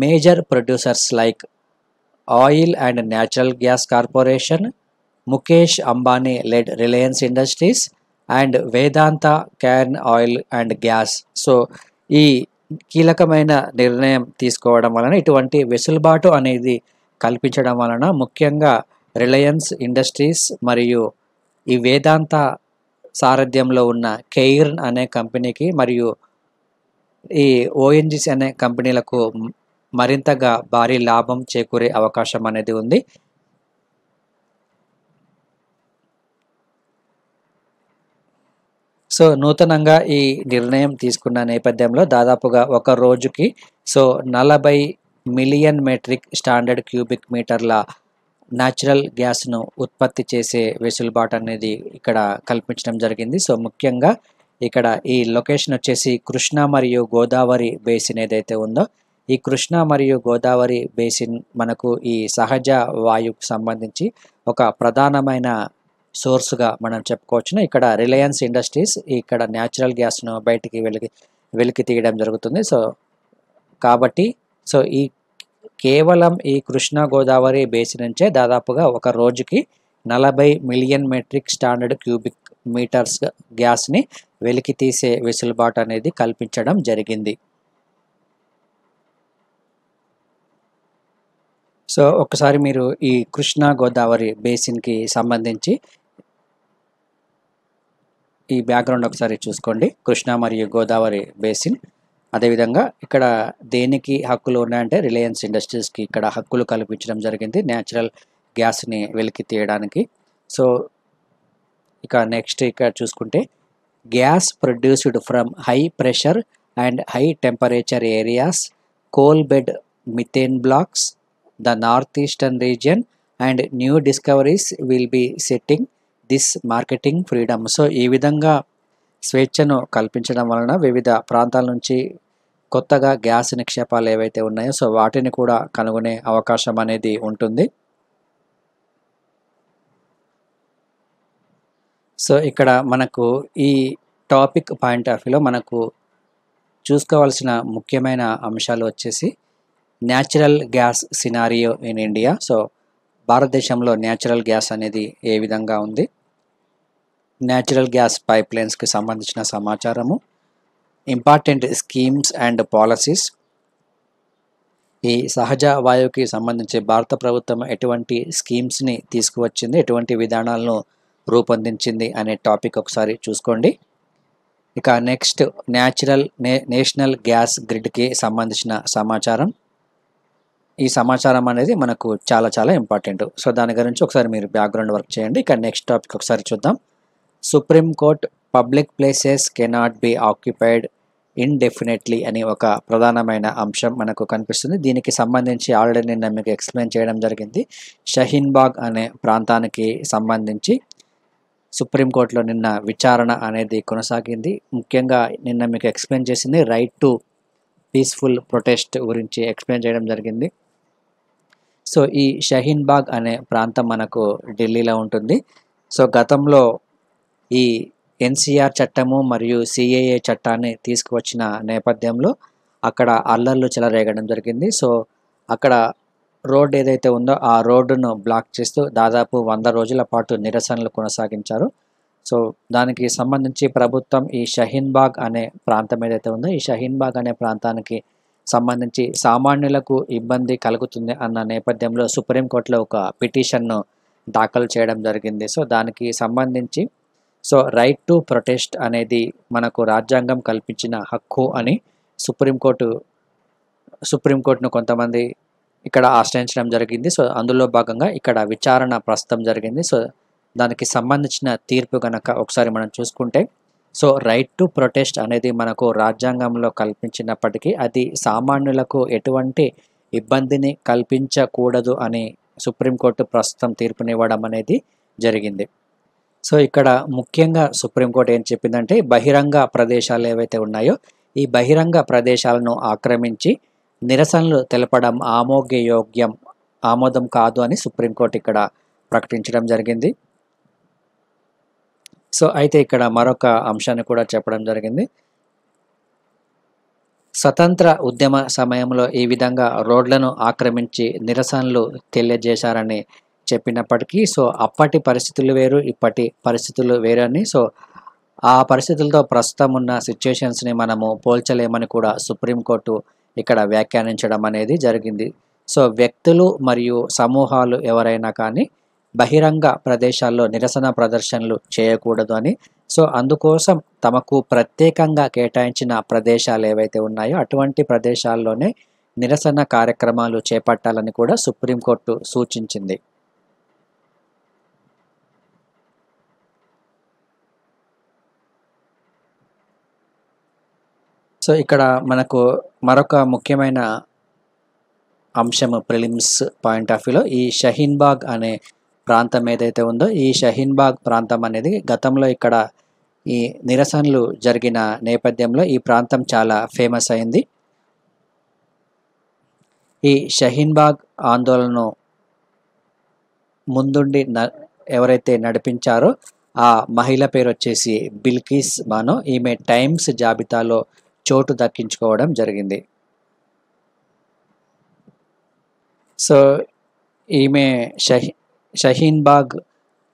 major producers like oil and natural gas corporation Mukesh Ambani led Reliance Industries and Vedanta Cairn oil and gas so ఈ కీలకమైన నిర్ణయం తీసుకోవడం వలన ఇటువంటి వెసులుబాటు అనేది కల్పించడం వలన ముఖ్యంగా రిలయన్స్ ఇండస్ట్రీస్ మరియు ఈ వేదాంత సారథ్యంలో ఉన్న కెయిర్న్ అనే కంపెనీకి మరియు ఈ ఓఎన్జిసి అనే కంపెనీలకు మరింతగా భారీ లాభం చేకూరే అవకాశం అనేది ఉంది సో నూతనంగా ఈ నిర్ణయం తీసుకున్న నేపథ్యంలో దాదాపుగా ఒక రోజుకి సో నలభై మిలియన్ మెట్రిక్ స్టాండర్డ్ క్యూబిక్ మీటర్ల న్యాచురల్ గ్యాస్ను ఉత్పత్తి చేసే వెసులుబాటు అనేది ఇక్కడ కల్పించడం జరిగింది సో ముఖ్యంగా ఇక్కడ ఈ లొకేషన్ వచ్చేసి కృష్ణా మరియు గోదావరి బేసిన్ ఏదైతే ఉందో ఈ కృష్ణా మరియు గోదావరి బేసిన్ మనకు ఈ సహజ వాయువుకు సంబంధించి ఒక ప్రధానమైన సోర్స్గా మనం చెప్పుకోవచ్చును ఇక్కడ రిలయన్స్ ఇండస్ట్రీస్ ఇక్కడ న్యాచురల్ గ్యాస్ను బయటికి వెలికి వెలికి తీయడం జరుగుతుంది సో కాబట్టి సో ఈ కేవలం ఈ కృష్ణా గోదావరి బేసి నుంచే దాదాపుగా ఒక రోజుకి నలభై million metric standard cubic metres గ్యాస్ని వెలికి తీసే వెసులుబాటు అనేది కల్పించడం జరిగింది సో ఒకసారి మీరు ఈ కృష్ణా గోదావరి బేసిన్కి సంబంధించి ఈ బ్యాక్గ్రౌండ్ ఒకసారి చూసుకోండి కృష్ణా మరియు గోదావరి బేసిన్ అదేవిధంగా ఇక్కడ దేనికి హక్కులు ఉన్నాయంటే రిలయన్స్ ఇండస్ట్రీస్కి ఇక్కడ హక్కులు కల్పించడం జరిగింది న్యాచురల్ గ్యాస్ని వెలికి తీయడానికి సో ఇక నెక్స్ట్ ఇక్కడ చూసుకుంటే gas produced from high pressure and high temperature areas coal bed methane blocks the north eastern region and new discoveries will be setting this marketing freedom so ఈ విధంగా స్వేచ్ఛను కల్పించడం వలన వివిధ ప్రాంతాల నుంచి కొత్తగా గ్యాస్ నిక్షేపాలు ఏవైతే ఉన్నాయో సో వాటిని కూడా కనుగొనే అవకాశం అనేది ఉంటుంది సో ఇక్కడ మనకు ఈ టాపిక్ పాయింట్ ఆఫ్ వ్యూలో మనకు చూసుకోవాల్సిన ముఖ్యమైన అంశాలు వచ్చేసి natural gas scenario in India so భారతదేశంలో న్యాచురల్ గ్యాస్ అనేది ఏ విధంగా ఉంది న్యాచురల్ గ్యాస్ పైప్లైన్స్కి సంబంధించిన సమాచారము ఇంపార్టెంట్ స్కీమ్స్ అండ్ పాలసీస్ ఈ సహజ వాయువుకి సంబంధించి భారత ప్రభుత్వం ఎటువంటి స్కీమ్స్ని తీసుకువచ్చింది ఎటువంటి విధానాలను రూపొందించింది అనే టాపిక్ ఒకసారి చూసుకోండి ఇక నెక్స్ట్ న్యాచురల్ నేషనల్ గ్యాస్ గ్రిడ్కి సంబంధించిన సమాచారం ఈ సమాచారం అనేది మనకు చాలా చాలా ఇంపార్టెంట్ సో దాని గురించి ఒకసారి మీరు బ్యాక్గ్రౌండ్ వర్క్ చేయండి ఇక నెక్స్ట్ టాపిక్ ఒకసారి చూద్దాం supreme court public places cannot be occupied indefinitely అని ఒక ప్రధానమైన అంశం మనకు కనిపిస్తుంది దీనికి సంబంధించి ఆల్రెడీ నిన్న మీకు ఎక్స్ప్లెయిన్ చేయడం జరిగింది షహీన్బాగ్ అనే ప్రాంతానికి సంబంధించి సుప్రీంకోర్టులో నిన్న విచారణ అనేది కొనసాగింది ముఖ్యంగా నిన్న మీకు ఎక్స్ప్లెయిన్ చేసింది రైట్ టు పీస్ఫుల్ ప్రొటెస్ట్ గురించి ఎక్స్ప్లెయిన్ చేయడం జరిగింది సో ఈ షహీన్బాగ్ అనే ప్రాంతం మనకు ఢిల్లీలో ఉంటుంది సో గతంలో ఈ ఎన్సీఆర్ చట్టము మరియు సిఏఏ చట్టాన్ని తీసుకువచ్చిన నేపథ్యంలో అక్కడ అల్లర్లు చెలరేగడం జరిగింది సో అక్కడ రోడ్ ఏదైతే ఉందో ఆ రోడ్డును బ్లాక్ చేస్తూ దాదాపు వంద రోజుల పాటు నిరసనలు కొనసాగించారు సో దానికి సంబంధించి ప్రభుత్వం ఈ షహీన్బాగ్ అనే ప్రాంతం ఏదైతే ఉందో ఈ షహీన్బాగ్ అనే ప్రాంతానికి సంబంధించి సామాన్యులకు ఇబ్బంది కలుగుతుంది అన్న నేపథ్యంలో సుప్రీంకోర్టులో ఒక పిటిషన్ను దాఖలు చేయడం జరిగింది సో దానికి సంబంధించి సో రైట్ టు ప్రొటెస్ట్ అనేది మనకు రాజ్యాంగం కల్పించిన హక్కు అని సుప్రీంకోర్టు సుప్రీంకోర్టును కొంతమంది ఇక్కడ ఆశ్రయించడం జరిగింది సో అందులో భాగంగా ఇక్కడ విచారణ ప్రస్తుతం జరిగింది సో దానికి సంబంధించిన తీర్పు కనుక ఒకసారి మనం చూసుకుంటే సో రైట్ టు ప్రొటెస్ట్ అనేది మనకు రాజ్యాంగంలో కల్పించినప్పటికీ అది సామాన్యులకు ఎటువంటి ఇబ్బందిని కల్పించకూడదు అని సుప్రీంకోర్టు ప్రస్తుతం తీర్పునివ్వడం అనేది జరిగింది సో ఇక్కడ ముఖ్యంగా సుప్రీంకోర్టు ఏం చెప్పిందంటే బహిరంగ ప్రదేశాలు ఏవైతే ఉన్నాయో ఈ బహిరంగ ప్రదేశాలను ఆక్రమించి నిరసనలు తెలపడం ఆమోగ్యయోగ్యం ఆమోదం కాదు అని సుప్రీంకోర్టు ఇక్కడ ప్రకటించడం జరిగింది సో అయితే ఇక్కడ మరొక అంశాన్ని కూడా చెప్పడం జరిగింది స్వతంత్ర ఉద్యమ సమయంలో ఈ విధంగా రోడ్లను ఆక్రమించి నిరసనలు తెలియజేశారని చెప్పినప్పటికీ సో అప్పటి పరిస్థితులు వేరు ఇప్పటి పరిస్థితులు వేరు అని సో ఆ పరిస్థితులతో ప్రస్తుతం ఉన్న సిచ్యుయేషన్స్ని మనము పోల్చలేమని కూడా సుప్రీంకోర్టు ఇక్కడ వ్యాఖ్యానించడం అనేది జరిగింది సో వ్యక్తులు మరియు సమూహాలు ఎవరైనా కానీ బహిరంగ ప్రదేశాల్లో నిరసన ప్రదర్శనలు చేయకూడదు అని సో అందుకోసం తమకు ప్రత్యేకంగా కేటాయించిన ప్రదేశాలు ఏవైతే ఉన్నాయో అటువంటి ప్రదేశాల్లోనే నిరసన కార్యక్రమాలు చేపట్టాలని కూడా సుప్రీంకోర్టు సూచించింది సో ఇక్కడ మనకు మరొక ముఖ్యమైన అంశం ప్రిలిమ్స్ పాయింట్ ఆఫ్ వ్యూలో ఈ షహీన్బాగ్ అనే ప్రాంతం ఏదైతే ఉందో ఈ షహీన్బాగ్ ప్రాంతం అనేది గతంలో ఇక్కడ ఈ నిరసనలు జరిగిన నేపథ్యంలో ఈ ప్రాంతం చాలా ఫేమస్ అయింది ఈ షహీన్బాగ్ ఆందోళనను ముందుండి ఎవరైతే నడిపించారో ఆ మహిళ పేరు వచ్చేసి బిల్కిస్ బానో ఈమె టైమ్స్ జాబితాలో చోటు దక్కించుకోవడం జరిగింది సో ఈమె షహీ షహీన్బాగ్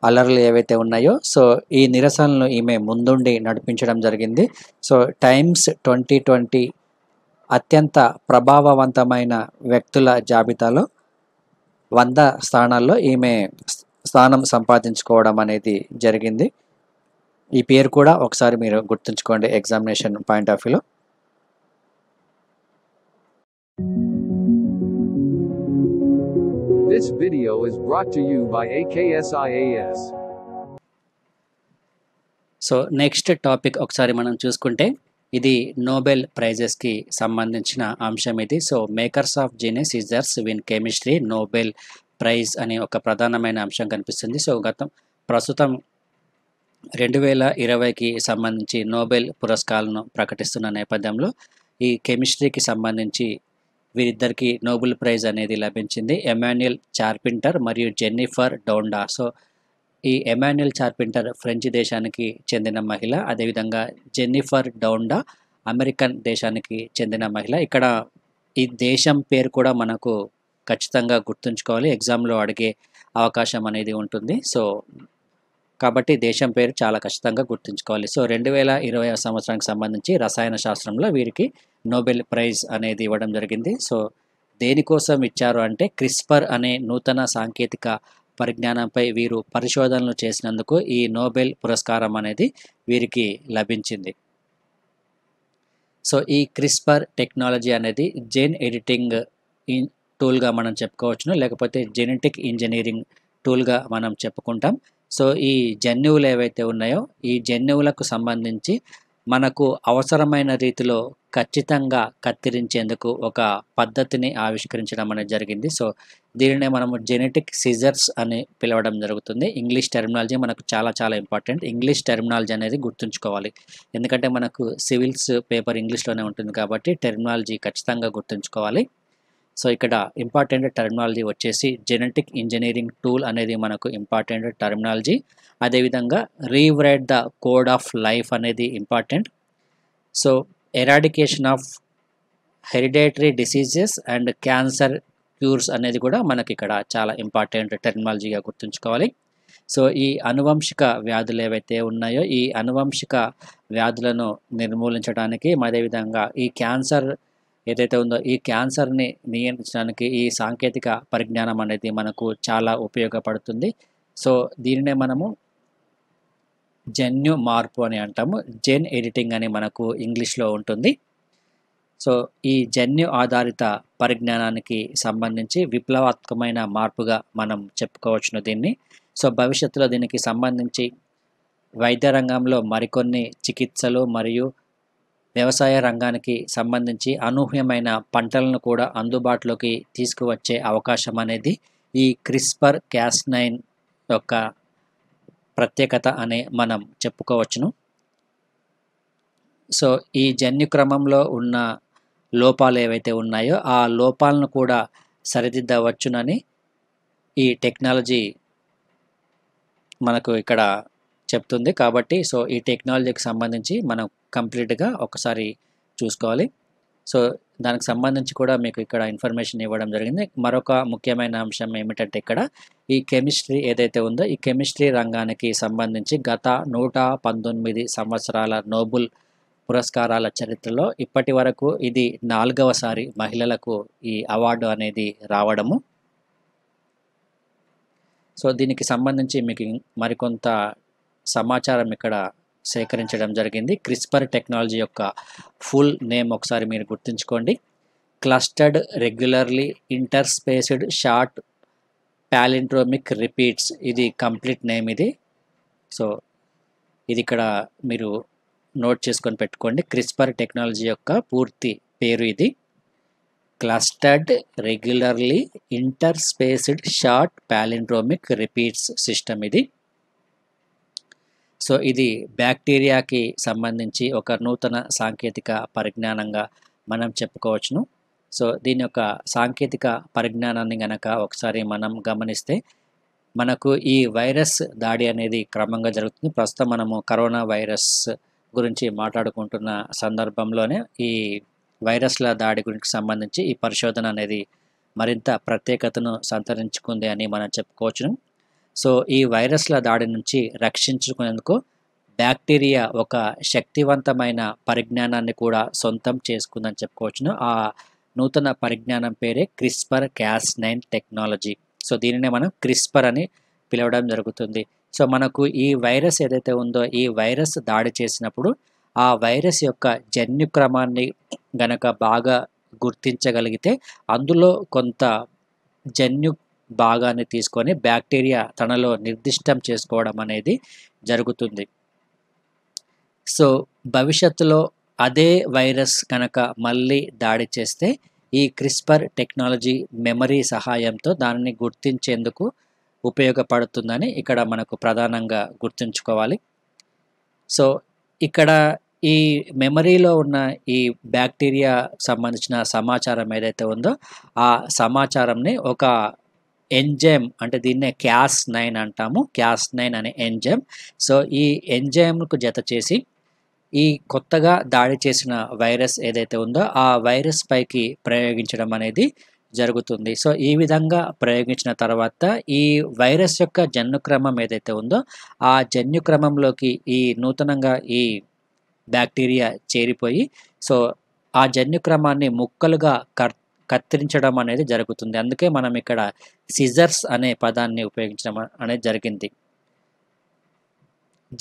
అలర్లు ఏవైతే ఉన్నాయో సో ఈ నిరసనలను ఈమె ముందుండి నడిపించడం జరిగింది సో టైమ్స్ ట్వంటీ ట్వంటీ అత్యంత ప్రభావవంతమైన వ్యక్తుల జాబితాలో వంద స్థానాల్లో ఈమె స్థానం సంపాదించుకోవడం అనేది జరిగింది ఈ పేరు కూడా ఒకసారి మీరు గుర్తుంచుకోండి ఎగ్జామినేషన్ పాయింట్ ఆఫ్ వ్యూలో This video is brought to you by AKSIAS. So next topic ఒకసారి మనం చూసుకుంటే ఇది నోబెల్ ప్రైజెస్కి సంబంధించిన అంశం ఇది so makers of genetic scissors win chemistry Nobel prize అనే ఒక ప్రధానమైన అంశం కనిపిస్తుంది సో గతం ప్రస్తుతం రెండు వేల ఇరవైకి సంబంధించి నోబెల్ పురస్కారాలను ప్రకటిస్తున్న నేపథ్యంలో ఈ కెమిస్ట్రీకి సంబంధించి వీరిద్దరికి నోబెల్ ప్రైజ్ అనేది లభించింది ఎమాన్యుయల్ చార్పింటర్ మరియు జెన్నిఫర్ డోండా సో ఈ ఎమాన్యుయల్ చార్పింటర్ ఫ్రెంచ్ దేశానికి చెందిన మహిళ అదేవిధంగా జెన్నిఫర్ డౌండా అమెరికన్ దేశానికి చెందిన మహిళ ఇక్కడ ఈ దేశం పేరు కూడా మనకు ఖచ్చితంగా గుర్తుంచుకోవాలి ఎగ్జామ్లో అడిగే అవకాశం అనేది ఉంటుంది సో కాబట్టి దేశం పేరు చాలా ఖచ్చితంగా గుర్తుంచుకోవాలి సో రెండు వేల ఇరవై సంవత్సరానికి సంబంధించి రసాయన శాస్త్రంలో వీరికి నోబెల్ ప్రైజ్ అనేది ఇవ్వడం జరిగింది సో దేనికోసం ఇచ్చారు అంటే క్రిస్పర్ అనే నూతన సాంకేతిక పరిజ్ఞానంపై వీరు పరిశోధనలు చేసినందుకు ఈ నోబెల్ పురస్కారం అనేది వీరికి లభించింది సో ఈ క్రిస్పర్ టెక్నాలజీ అనేది జెన్ ఎడిటింగ్ టూల్గా మనం చెప్పుకోవచ్చును లేకపోతే జెనెటిక్ ఇంజనీరింగ్ టూల్గా మనం చెప్పుకుంటాం సో ఈ జన్యువులు ఏవైతే ఉన్నాయో ఈ జన్యువులకు సంబంధించి మనకు అవసరమైన రీతిలో ఖచ్చితంగా కత్తిరించేందుకు ఒక పద్ధతిని ఆవిష్కరించడం అనేది జరిగింది సో దీనినే మనము జెనెటిక్ సిజర్స్ అని పిలవడం జరుగుతుంది ఇంగ్లీష్ టెర్మినాలజీ మనకు చాలా చాలా ఇంపార్టెంట్ ఇంగ్లీష్ టెర్మినాలజీ అనేది గుర్తుంచుకోవాలి ఎందుకంటే మనకు సివిల్స్ పేపర్ ఇంగ్లీష్లోనే ఉంటుంది కాబట్టి టెర్మినాలజీ ఖచ్చితంగా గుర్తుంచుకోవాలి సో ఇక్కడ ఇంపార్టెంట్ టర్మినాలజీ వచ్చేసి జెనెటిక్ ఇంజనీరింగ్ టూల్ అనేది మనకు ఇంపార్టెంట్ టర్మినాలజీ అదేవిధంగా rewrite the code of life అనేది important so eradication of hereditary diseases and cancer cures అనేది కూడా మనకి ఇక్కడ చాలా ఇంపార్టెంట్ టెర్మినాలజీగా గుర్తుంచుకోవాలి సో ఈ అనువంశిక వ్యాధులు ఏవైతే ఉన్నాయో ఈ అనువంశిక వ్యాధులను నిర్మూలించడానికి అదేవిధంగా ఈ క్యాన్సర్ ఏదైతే ఉందో ఈ క్యాన్సర్ని నియంత్రించడానికి ఈ సాంకేతిక పరిజ్ఞానం అనేది మనకు చాలా ఉపయోగపడుతుంది సో దీనినే మనము జన్యు మార్పు అని అంటాము జెన్ ఎడిటింగ్ అని మనకు ఇంగ్లీష్లో ఉంటుంది సో ఈ జన్యు ఆధారిత పరిజ్ఞానానికి సంబంధించి విప్లవాత్మకమైన మార్పుగా మనం చెప్పుకోవచ్చును దీన్ని సో భవిష్యత్తులో దీనికి సంబంధించి వైద్య రంగంలో మరికొన్ని చికిత్సలు మరియు వ్యవసాయ రంగానికి సంబంధించి అనూహ్యమైన పంటలను కూడా అందుబాటులోకి తీసుకువచ్చే అవకాశం అనేది ఈ క్రిస్పర్ క్యాస్ నైన్ యొక్క ప్రత్యేకత అనే మనం చెప్పుకోవచ్చును సో ఈ జన్యు క్రమంలో ఉన్న లోపాలు ఏవైతే ఉన్నాయో ఆ లోపాలను కూడా సరిదిద్దవచ్చునని ఈ టెక్నాలజీ మనకు ఇక్కడ చెప్తుంది కాబట్టి సో ఈ టెక్నాలజీకి సంబంధించి మనం కంప్లీట్గా ఒకసారి చూసుకోవాలి సో దానికి సంబంధించి కూడా మీకు ఇక్కడ ఇన్ఫర్మేషన్ ఇవ్వడం జరిగింది మరొక ముఖ్యమైన అంశం ఏమిటంటే ఇక్కడ ఈ కెమిస్ట్రీ ఏదైతే ఉందో ఈ కెమిస్ట్రీ రంగానికి సంబంధించి గత నూట పంతొమ్మిది సంవత్సరాల నోబుల్ పురస్కారాల చరిత్రలో ఇప్పటి వరకు ఇది నాలుగవసారి మహిళలకు ఈ అవార్డు అనేది రావడము సో దీనికి సంబంధించి మీకు మరికొంత సమాచారం ఇక్కడ సేకరించడం జరిగింది క్రిస్పర్ టెక్నాలజీ యొక్క ఫుల్ నేమ్ ఒకసారి మీరు గుర్తుంచుకోండి clustered regularly interspaced short palindromic repeats ఇది కంప్లీట్ నేమ్ ఇది సో ఇది ఇక్కడ మీరు నోట్ చేసుకొని పెట్టుకోండి క్రిస్పర్ టెక్నాలజీ యొక్క పూర్తి పేరు ఇది clustered regularly interspaced short palindromic repeats system ఇది సో ఇది బ్యాక్టీరియాకి సంబంధించి ఒక నూతన సాంకేతిక పరిజ్ఞానంగా మనం చెప్పుకోవచ్చును సో దీని యొక్క సాంకేతిక పరిజ్ఞానాన్ని గనక ఒకసారి మనం గమనిస్తే మనకు ఈ వైరస్ దాడి అనేది క్రమంగా జరుగుతుంది ప్రస్తుతం మనము కరోనా వైరస్ గురించి మాట్లాడుకుంటున్న సందర్భంలోనే ఈ వైరస్ల దాడి గురించి సంబంధించి ఈ పరిశోధన అనేది మరింత ప్రత్యేకతను సంతరించుకుంది అని మనం చెప్పుకోవచ్చును సో ఈ వైరస్ల దాడి నుంచి రక్షించుకునేందుకు బ్యాక్టీరియా ఒక శక్తివంతమైన పరిజ్ఞానాన్ని కూడా సొంతం చేసుకుందని చెప్పుకోవచ్చును ఆ నూతన పరిజ్ఞానం పేరే CRISPR Cas nine technology so దీనినే మనం క్రిస్పర్ అని పిలవడం జరుగుతుంది సో మనకు ఈ వైరస్ ఏదైతే ఉందో ఈ వైరస్ దాడి చేసినప్పుడు ఆ వైరస్ యొక్క జన్యుక్రమాన్ని గనక బాగా గుర్తించగలిగితే అందులో కొంత జన్యు భాగాన్ని తీసుకొని బ్యాక్టీరియా తనలో నిర్దిష్టం చేసుకోవడం అనేది జరుగుతుంది సో భవిష్యత్తులో అదే వైరస్ కనుక మళ్ళీ దాడి చేస్తే ఈ క్రిస్పర్ టెక్నాలజీ మెమరీ సహాయంతో దానిని గుర్తించేందుకు ఉపయోగపడుతుందని ఇక్కడ మనకు ప్రధానంగా గుర్తుంచుకోవాలి సో ఇక్కడ ఈ మెమరీలో ఉన్న ఈ బ్యాక్టీరియా సంబంధించిన సమాచారం ఏదైతే ఉందో ఆ సమాచారంని ఒక ఎంజైమ్ అంటే దీన్నే క్యాస్ నైన్ అంటాము క్యాస్ నైన్ అనే ఎంజైమ్ సో ఈ ఎంజైమ్కు జత చేసి ఈ కొత్తగా దాడి చేసిన వైరస్ ఏదైతే ఉందో ఆ వైరస్ పైకి ప్రయోగించడం అనేది జరుగుతుంది సో ఈ విధంగా ప్రయోగించిన తర్వాత ఈ వైరస్ యొక్క జన్యుక్రమం ఏదైతే ఉందో ఆ జన్యుక్రమంలోకి ఈ నూతనంగా ఈ బ్యాక్టీరియా చేరిపోయి సో ఆ జన్యుక్రమాన్ని ముక్కలుగా కర్త కత్తిరించడం అనేది జరుగుతుంది అందుకే మనం ఇక్కడ సిజర్స్ అనే పదాన్ని ఉపయోగించడం అనేది జరిగింది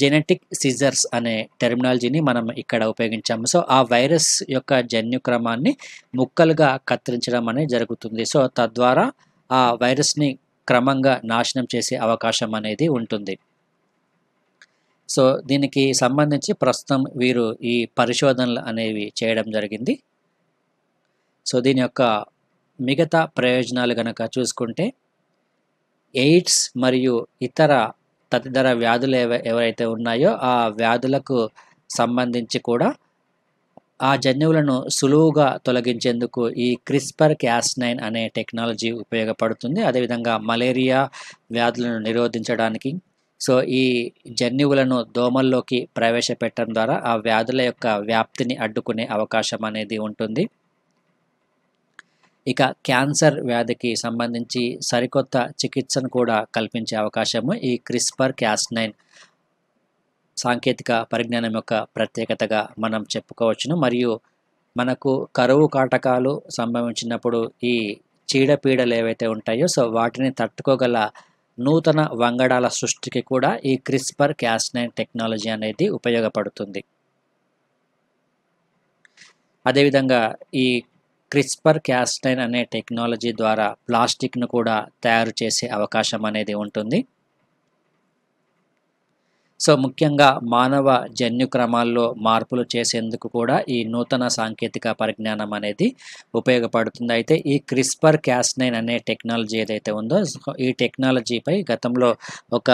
జెనెటిక్ సిజర్స్ అనే టెర్మినాలజీని మనం ఇక్కడ ఉపయోగించాము సో ఆ వైరస్ యొక్క జన్యుక్రమాన్ని ముక్కలుగా కత్తిరించడం అనేది జరుగుతుంది సో తద్వారా ఆ వైరస్ని క్రమంగా నాశనం చేసే అవకాశం అనేది ఉంటుంది సో దీనికి సంబంధించి ప్రస్తుతం వీరు ఈ పరిశోధనలు అనేవి చేయడం జరిగింది సో దీని యొక్క మిగతా ప్రయోజనాలు కనుక చూసుకుంటే ఎయిడ్స్ మరియు ఇతర తదితర వ్యాధులు ఎవ ఎవరైతే ఉన్నాయో ఆ వ్యాధులకు సంబంధించి కూడా ఆ జన్యువులను సులువుగా తొలగించేందుకు ఈ క్రిస్పర్ క్యాస్ నైన్ అనే టెక్నాలజీ ఉపయోగపడుతుంది అదేవిధంగా మలేరియా వ్యాధులను నిరోధించడానికి సో ఈ జన్యువులను దోమల్లోకి ప్రవేశపెట్టడం ద్వారా ఆ వ్యాధుల యొక్క వ్యాప్తిని అడ్డుకునే అవకాశం అనేది ఉంటుంది ఇక క్యాన్సర్ వ్యాధికి సంబంధించి సరికొత్త చికిత్సను కూడా కల్పించే అవకాశము ఈ క్రిస్పర్ క్యాస్ నైన్ సాంకేతిక పరిజ్ఞానం యొక్క ప్రత్యేకతగా మనం చెప్పుకోవచ్చును మరియు మనకు కరువు కాటకాలు సంభవించినప్పుడు ఈ చీడపీడలు ఏవైతే ఉంటాయో సో వాటిని తట్టుకోగల నూతన వంగడాల సృష్టికి కూడా ఈ క్రిస్పర్ క్యాస్ నైన్ టెక్నాలజీ అనేది ఉపయోగపడుతుంది అదేవిధంగా ఈ క్రిస్పర్ క్యాస్టైన్ అనే టెక్నాలజీ ద్వారా ప్లాస్టిక్ను కూడా తయారు చేసే అవకాశం అనేది ఉంటుంది సో ముఖ్యంగా మానవ జన్యు క్రమాల్లో మార్పులు చేసేందుకు కూడా ఈ నూతన సాంకేతిక పరిజ్ఞానం అనేది ఉపయోగపడుతుంది అయితే ఈ క్రిస్పర్ క్యాస్నైన్ అనే టెక్నాలజీ ఏదైతే ఉందో ఈ టెక్నాలజీపై గతంలో ఒక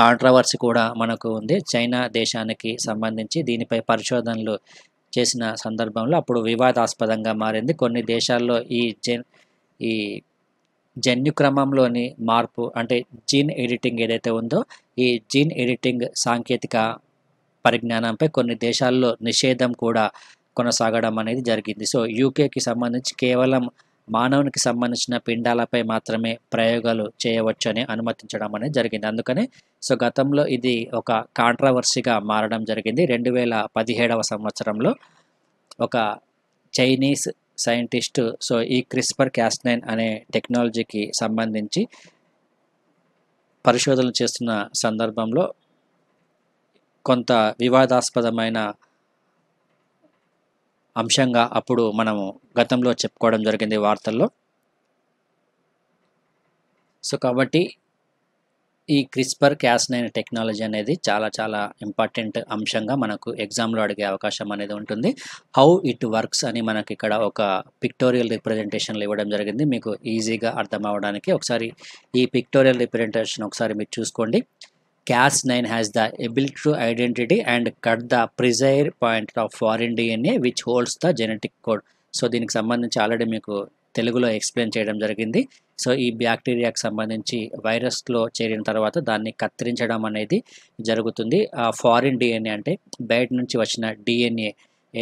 కాంట్రవర్సీ కూడా మనకు ఉంది చైనా దేశానికి సంబంధించి దీనిపై పరిశోధనలు చేసిన సందర్భంలో అప్పుడు వివాదాస్పదంగా మారింది కొన్ని దేశాల్లో ఈ జెన్ ఈ క్రమంలోని మార్పు అంటే జీన్ ఎడిటింగ్ ఏదైతే ఉందో ఈ జీన్ ఎడిటింగ్ సాంకేతిక పరిజ్ఞానంపై కొన్ని దేశాల్లో నిషేధం కూడా కొనసాగడం అనేది జరిగింది సో యూకేకి సంబంధించి కేవలం మానవునికి సంబంధించిన పిండాలపై మాత్రమే ప్రయోగాలు చేయవచ్చని అనుమతించడం అనేది జరిగింది అందుకనే సో గతంలో ఇది ఒక కాంట్రవర్సీగా మారడం జరిగింది రెండు వేల పదిహేడవ సంవత్సరంలో ఒక చైనీస్ సైంటిస్ట్ సో ఈ క్రిస్పర్ క్యాస్నైన్ అనే టెక్నాలజీకి సంబంధించి పరిశోధనలు చేస్తున్న సందర్భంలో కొంత వివాదాస్పదమైన అంశంగా అప్పుడు మనము గతంలో చెప్పుకోవడం జరిగింది వార్తల్లో సో కాబట్టి ఈ క్రిస్పర్ క్యాస్ నైన్ టెక్నాలజీ అనేది చాలా చాలా ఇంపార్టెంట్ అంశంగా మనకు ఎగ్జామ్లో అడిగే అవకాశం అనేది ఉంటుంది హౌ ఇట్ వర్క్స్ అని మనకి ఇక్కడ ఒక పిక్టోరియల్ రిప్రజెంటేషన్లు ఇవ్వడం జరిగింది మీకు ఈజీగా అర్థం అవ్వడానికి ఒకసారి ఈ పిక్టోరియల్ రిప్రజెంటేషన్ ఒకసారి మీరు చూసుకోండి Cas nine has the ability to identity and cut the precise point of foreign DNA which holds the genetic code so దీనికి సంబంధించి ఆల్రెడీ మీకు తెలుగులో ఎక్స్ప్లెయిన్ చేయడం జరిగింది సో ఈ బ్యాక్టీరియాకి సంబంధించి వైరస్లో చేరిన తర్వాత దాన్ని కత్తిరించడం అనేది జరుగుతుంది ఆ ఫారిన్ డిఎన్ఏ అంటే బయట నుంచి వచ్చిన డిఎన్ఏ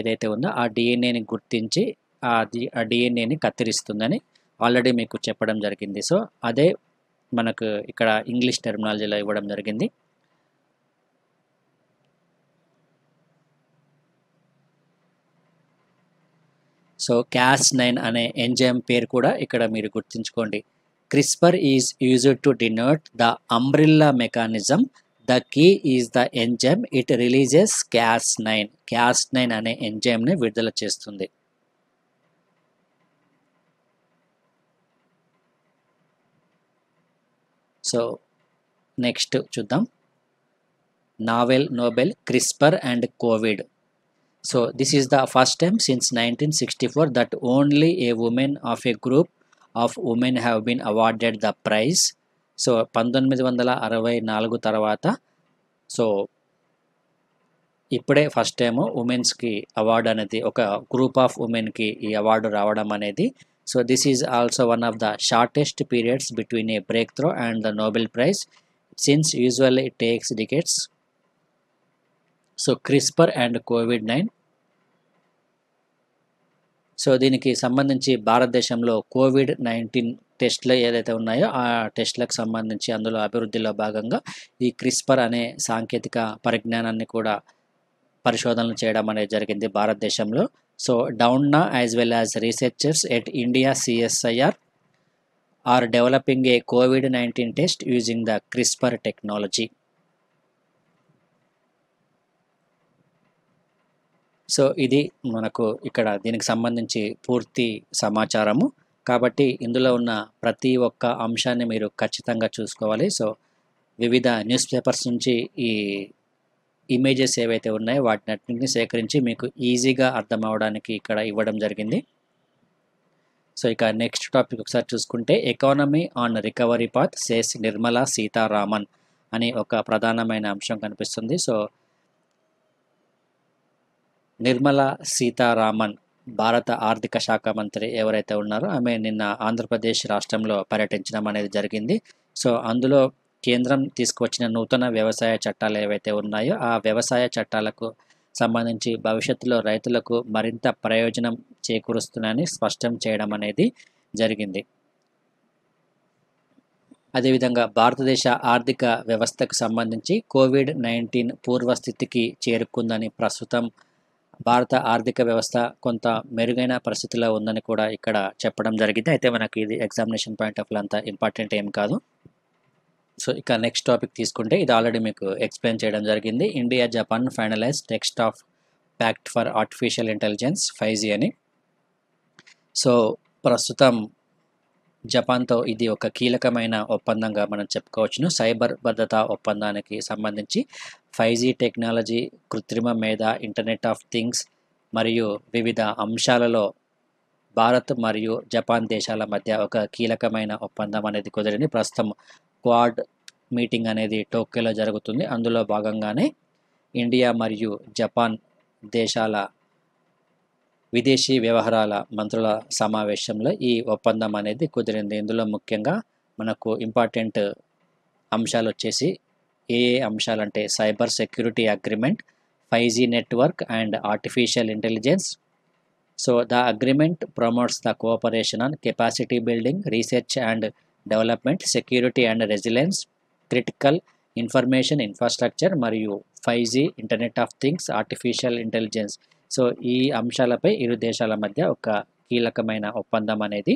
ఏదైతే ఉందో ఆ డిఎన్ఏని గుర్తించి ఆ డిఎన్ఏని కత్తిరిస్తుందని ఆల్రెడీ మీకు చెప్పడం జరిగింది సో అదే మనకు ఇక్కడ ఇంగ్లీష్ టెర్మినాలజీలో ఇవ్వడం జరిగింది సో క్యాస్ నైన్ అనే ఎంజైమ్ పేరు కూడా ఇక్కడ మీరు గుర్తుంచుకోండి CRISPR is used to denote the umbrella mechanism the key is the enzyme it releases Cas nine Cas nine అనే ఎంజైమ్ని విడుదల చేస్తుంది సో నెక్స్ట్ చూద్దాం novel Nobel CRISPR and Covid so this is the first time since nineteen sixty four that only a women of a group of women have been awarded the prize so పంతొమ్మిది వందల అరవై నాలుగు తర్వాత so ఇప్పుడే first time ఉమెన్స్కి award అనేది ఒక group of ఉమెన్కి ఈ అవార్డు రావడం అనేది So this is also one of the shortest periods between a breakthrough and the Nobel Prize since usually it takes decades. So CRISPR and Covid nine so దీనికి సంబంధించి భారతదేశంలో Covid nineteen టెస్ట్లు ఏదైతే ఉన్నాయో ఆ టెస్ట్లకు సంబంధించి అందులో అభివృద్ధిలో భాగంగా ఈ క్రిస్పర్ అనే సాంకేతిక పరిజ్ఞానాన్ని కూడా పరిశోధనలు చేయడం అనేది జరిగింది భారతదేశంలో So Downna as well as researchers at India CSIR are developing a COVID-19 test using the CRISPR technology. So ఇది మనకు ఇక్కడ దీనికి సంబంధించి పూర్తి సమాచారము కాబట్టి ఇందులో ఉన్న ప్రతి ఒక్క అంశాన్ని మీరు ఖచ్చితంగా చూసుకోవాలి సో వివిధ న్యూస్ పేపర్స్ నుంచి ఈ ఇమేజెస్ ఏవైతే ఉన్నాయో వాటినన్నింటిని సేకరించి మీకు ఈజీగా అర్థం అవడానికి ఇక్కడ ఇవ్వడం జరిగింది సో ఇక నెక్స్ట్ టాపిక్ ఒకసారి చూసుకుంటే economy on recovery path says Nirmala Sitharaman అని ఒక ప్రధానమైన అంశం కనిపిస్తుంది సో నిర్మలా సీతారామన్ భారత ఆర్థిక శాఖ మంత్రి ఎవరైతే ఉన్నారో ఆమె నిన్న ఆంధ్రప్రదేశ్ రాష్ట్రంలో పర్యటించడం అనేది జరిగింది సో అందులో కేంద్రం తీసుకువచ్చిన నూతన వ్యవసాయ చట్టాలు ఏవైతే ఉన్నాయో ఆ వ్యవసాయ చట్టాలకు సంబంధించి భవిష్యత్తులో రైతులకు మరింత ప్రయోజనం చేకూరుస్తున్నాయని స్పష్టం చేయడం అనేది జరిగింది అదేవిధంగా భారతదేశ ఆర్థిక వ్యవస్థకు సంబంధించి కోవిడ్ నైన్టీన్ పూర్వస్థితికి చేరుకుందని ప్రస్తుతం భారత ఆర్థిక వ్యవస్థ కొంత మెరుగైన పరిస్థితిలో ఉందని కూడా ఇక్కడ చెప్పడం జరిగింది అయితే మనకి ఇది ఎగ్జామినేషన్ పాయింట్ ఆఫ్ వ్యూ అంత ఇంపార్టెంట్ ఏం కాదు సో ఇక నెక్స్ట్ టాపిక్ తీసుకుంటే ఇది ఆల్రెడీ మీకు ఎక్స్ప్లెయిన్ చేయడం జరిగింది India Japan finalise text of pact for artificial intelligence five G అని సో ప్రస్తుతం జపాన్తో ఇది ఒక కీలకమైన ఒప్పందంగా మనం చెప్పుకోవచ్చును సైబర్ భద్రతా ఒప్పందానికి సంబంధించి ఫైవ్ జీ టెక్నాలజీ కృత్రిమ మేధ ఇంటర్నెట్ ఆఫ్ థింగ్స్ మరియు వివిధ అంశాలలో భారత్ మరియు జపాన్ దేశాల మధ్య ఒక కీలకమైన ఒప్పందం అనేది కుదిరింది ప్రస్తుతం క్వాడ్ మీటింగ్ అనేది టోక్యోలో జరుగుతుంది అందులో భాగంగానే ఇండియా మరియు జపాన్ దేశాల విదేశీ వ్యవహారాల మంత్రుల సమావేశంలో ఈ ఒప్పందం అనేది కుదిరింది ఇందులో ముఖ్యంగా మనకు ఇంపార్టెంట్ అంశాలు వచ్చేసి ఏ ఏ అంశాలంటే cyber security agreement five G network and artificial intelligence so the agreement promotes the cooperation on capacity building research and development security and resilience critical information infrastructure మరియు five G internet of things artificial intelligence so ఈ అంశాలపై ఇరు దేశాల మధ్య ఒక కీలకమైన ఒప్పందం అనేది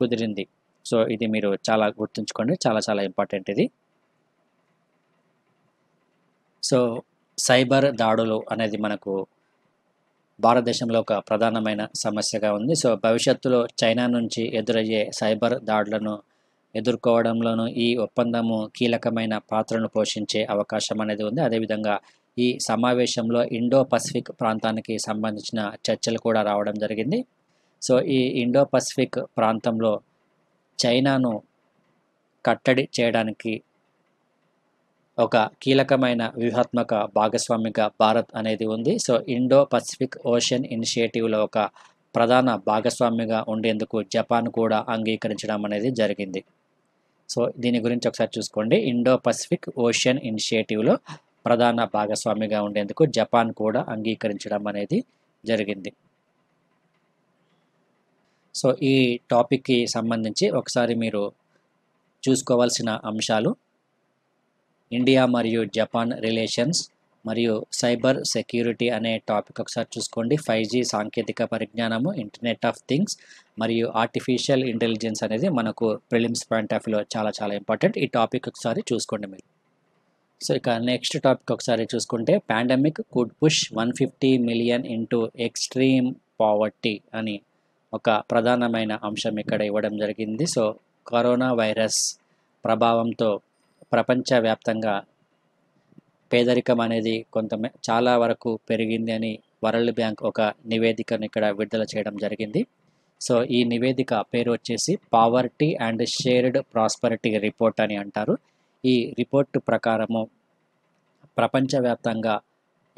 కుదిరింది సో ఇది మీరు చాలా గుర్తుంచుకోండి చాలా చాలా ఇంపార్టెంట్ ఇది సో సైబర్ దాడులు అనేది మనకు భారతదేశంలో ఒక ప్రధానమైన సమస్యగా ఉంది సో భవిష్యత్తులో చైనా నుంచి ఎదురయ్యే సైబర్ దాడులను ఎదుర్కోవడంలోనూ ఈ ఒప్పందము కీలకమైన పాత్రను పోషించే అవకాశం అనేది ఉంది అదేవిధంగా ఈ సమావేశంలో ఇండో పసిఫిక్ ప్రాంతానికి సంబంధించిన చర్చలు కూడా రావడం జరిగింది సో ఈ ఇండో పసిఫిక్ ప్రాంతంలో చైనాను కట్టడి చేయడానికి ఒక కీలకమైన వ్యూహాత్మక భాగస్వామిగా భారత్ అనేది ఉంది సో ఇండో పసిఫిక్ ఓషన్ ఇనిషియేటివ్లో ఒక ప్రధాన భాగస్వామిగా ఉండేందుకు జపాన్ కూడా అంగీకరించడం అనేది జరిగింది సో దీని గురించి ఒకసారి చూసుకోండి ఇండో పసిఫిక్ ఓషన్ ఇనిషియేటివ్లో ప్రధాన భాగస్వామిగా ఉండేందుకు జపాన్ కూడా అంగీకరించడం అనేది జరిగింది సో ఈ టాపిక్కి సంబంధించి ఒకసారి మీరు చూసుకోవాల్సిన అంశాలు ఇండియా మరియు జపాన్ రిలేషన్స్ మరియు సైబర్ సెక్యూరిటీ అనే టాపిక్ ఒకసారి చూసుకోండి ఫైవ్ జీ సాంకేతిక పరిజ్ఞానము ఇంటర్నెట్ ఆఫ్ థింగ్స్ మరియు ఆర్టిఫిషియల్ ఇంటెలిజెన్స్ అనేది మనకు ప్రిలిమ్స్ పాయింట్ ఆఫ్ వ్యూలో చాలా చాలా ఇంపార్టెంట్ ఈ టాపిక్ ఒకసారి చూసుకోండి మీరు సో ఇక నెక్స్ట్ టాపిక్ ఒకసారి చూసుకుంటే pandemic could push one fifty million into extreme poverty అని ఒక ప్రధానమైన అంశం ఇక్కడ ఇవ్వడం జరిగింది సో కరోనా వైరస్ ప్రభావంతో ప్రపంచవ్యాప్తంగా పేదరికం అనేది కొంత చాలా వరకు పెరిగింది అని వరల్డ్ బ్యాంక్ ఒక నివేదికను ఇక్కడ విడుదల చేయడం జరిగింది సో ఈ నివేదిక పేరు వచ్చేసి poverty and shared prosperity report అని అంటారు ఈ రిపోర్ట్ ప్రకారము ప్రపంచవ్యాప్తంగా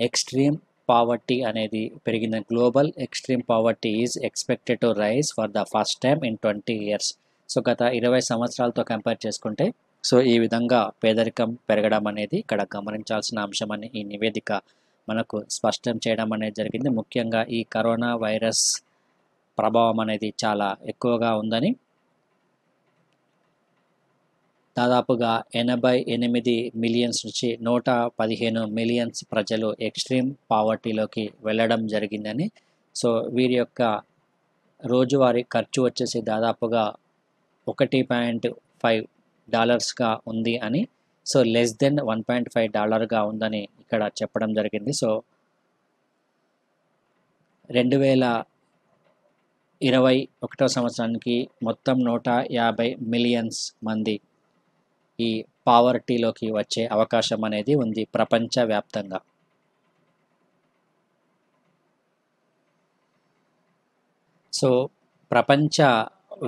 ఎక్స్ట్రీమ్ పావర్టీ అనేది పెరిగింది global extreme poverty is expected to rise for the first time in twenty years so గత ఇరవై సంవత్సరాలతో కంపేర్ చేసుకుంటే సో ఈ విధంగా పేదరికం పెరగడం అనేది ఇక్కడ గమనించాల్సిన అంశం అని ఈ నివేదిక మనకు స్పష్టం చేయడం అనేది జరిగింది ముఖ్యంగా ఈ కరోనా వైరస్ ప్రభావం అనేది చాలా ఎక్కువగా ఉందని దాదాపుగా ఎనభై ఎనిమిది మిలియన్స్ నుంచి నూట పదిహేను మిలియన్స్ ప్రజలు ఎక్స్ట్రీమ్ పావర్టీలోకి వెళ్ళడం జరిగిందని సో వీరి యొక్క రోజువారీ ఖర్చు వచ్చేసి దాదాపుగా ఒకటి పాయింట్ ఫైవ్ డాలర్స్గా ఉంది అని so less than one point five డాలర్గా ఉందని ఇక్కడ చెప్పడం జరిగింది సో రెండు వేల ఇరవై ఒకటో సంవత్సరానికి మొత్తం నూట యాభై మిలియన్స్ మంది ఈ పావర్టీలోకి వచ్చే అవకాశం అనేది ఉంది ప్రపంచవ్యాప్తంగా సో ప్రపంచ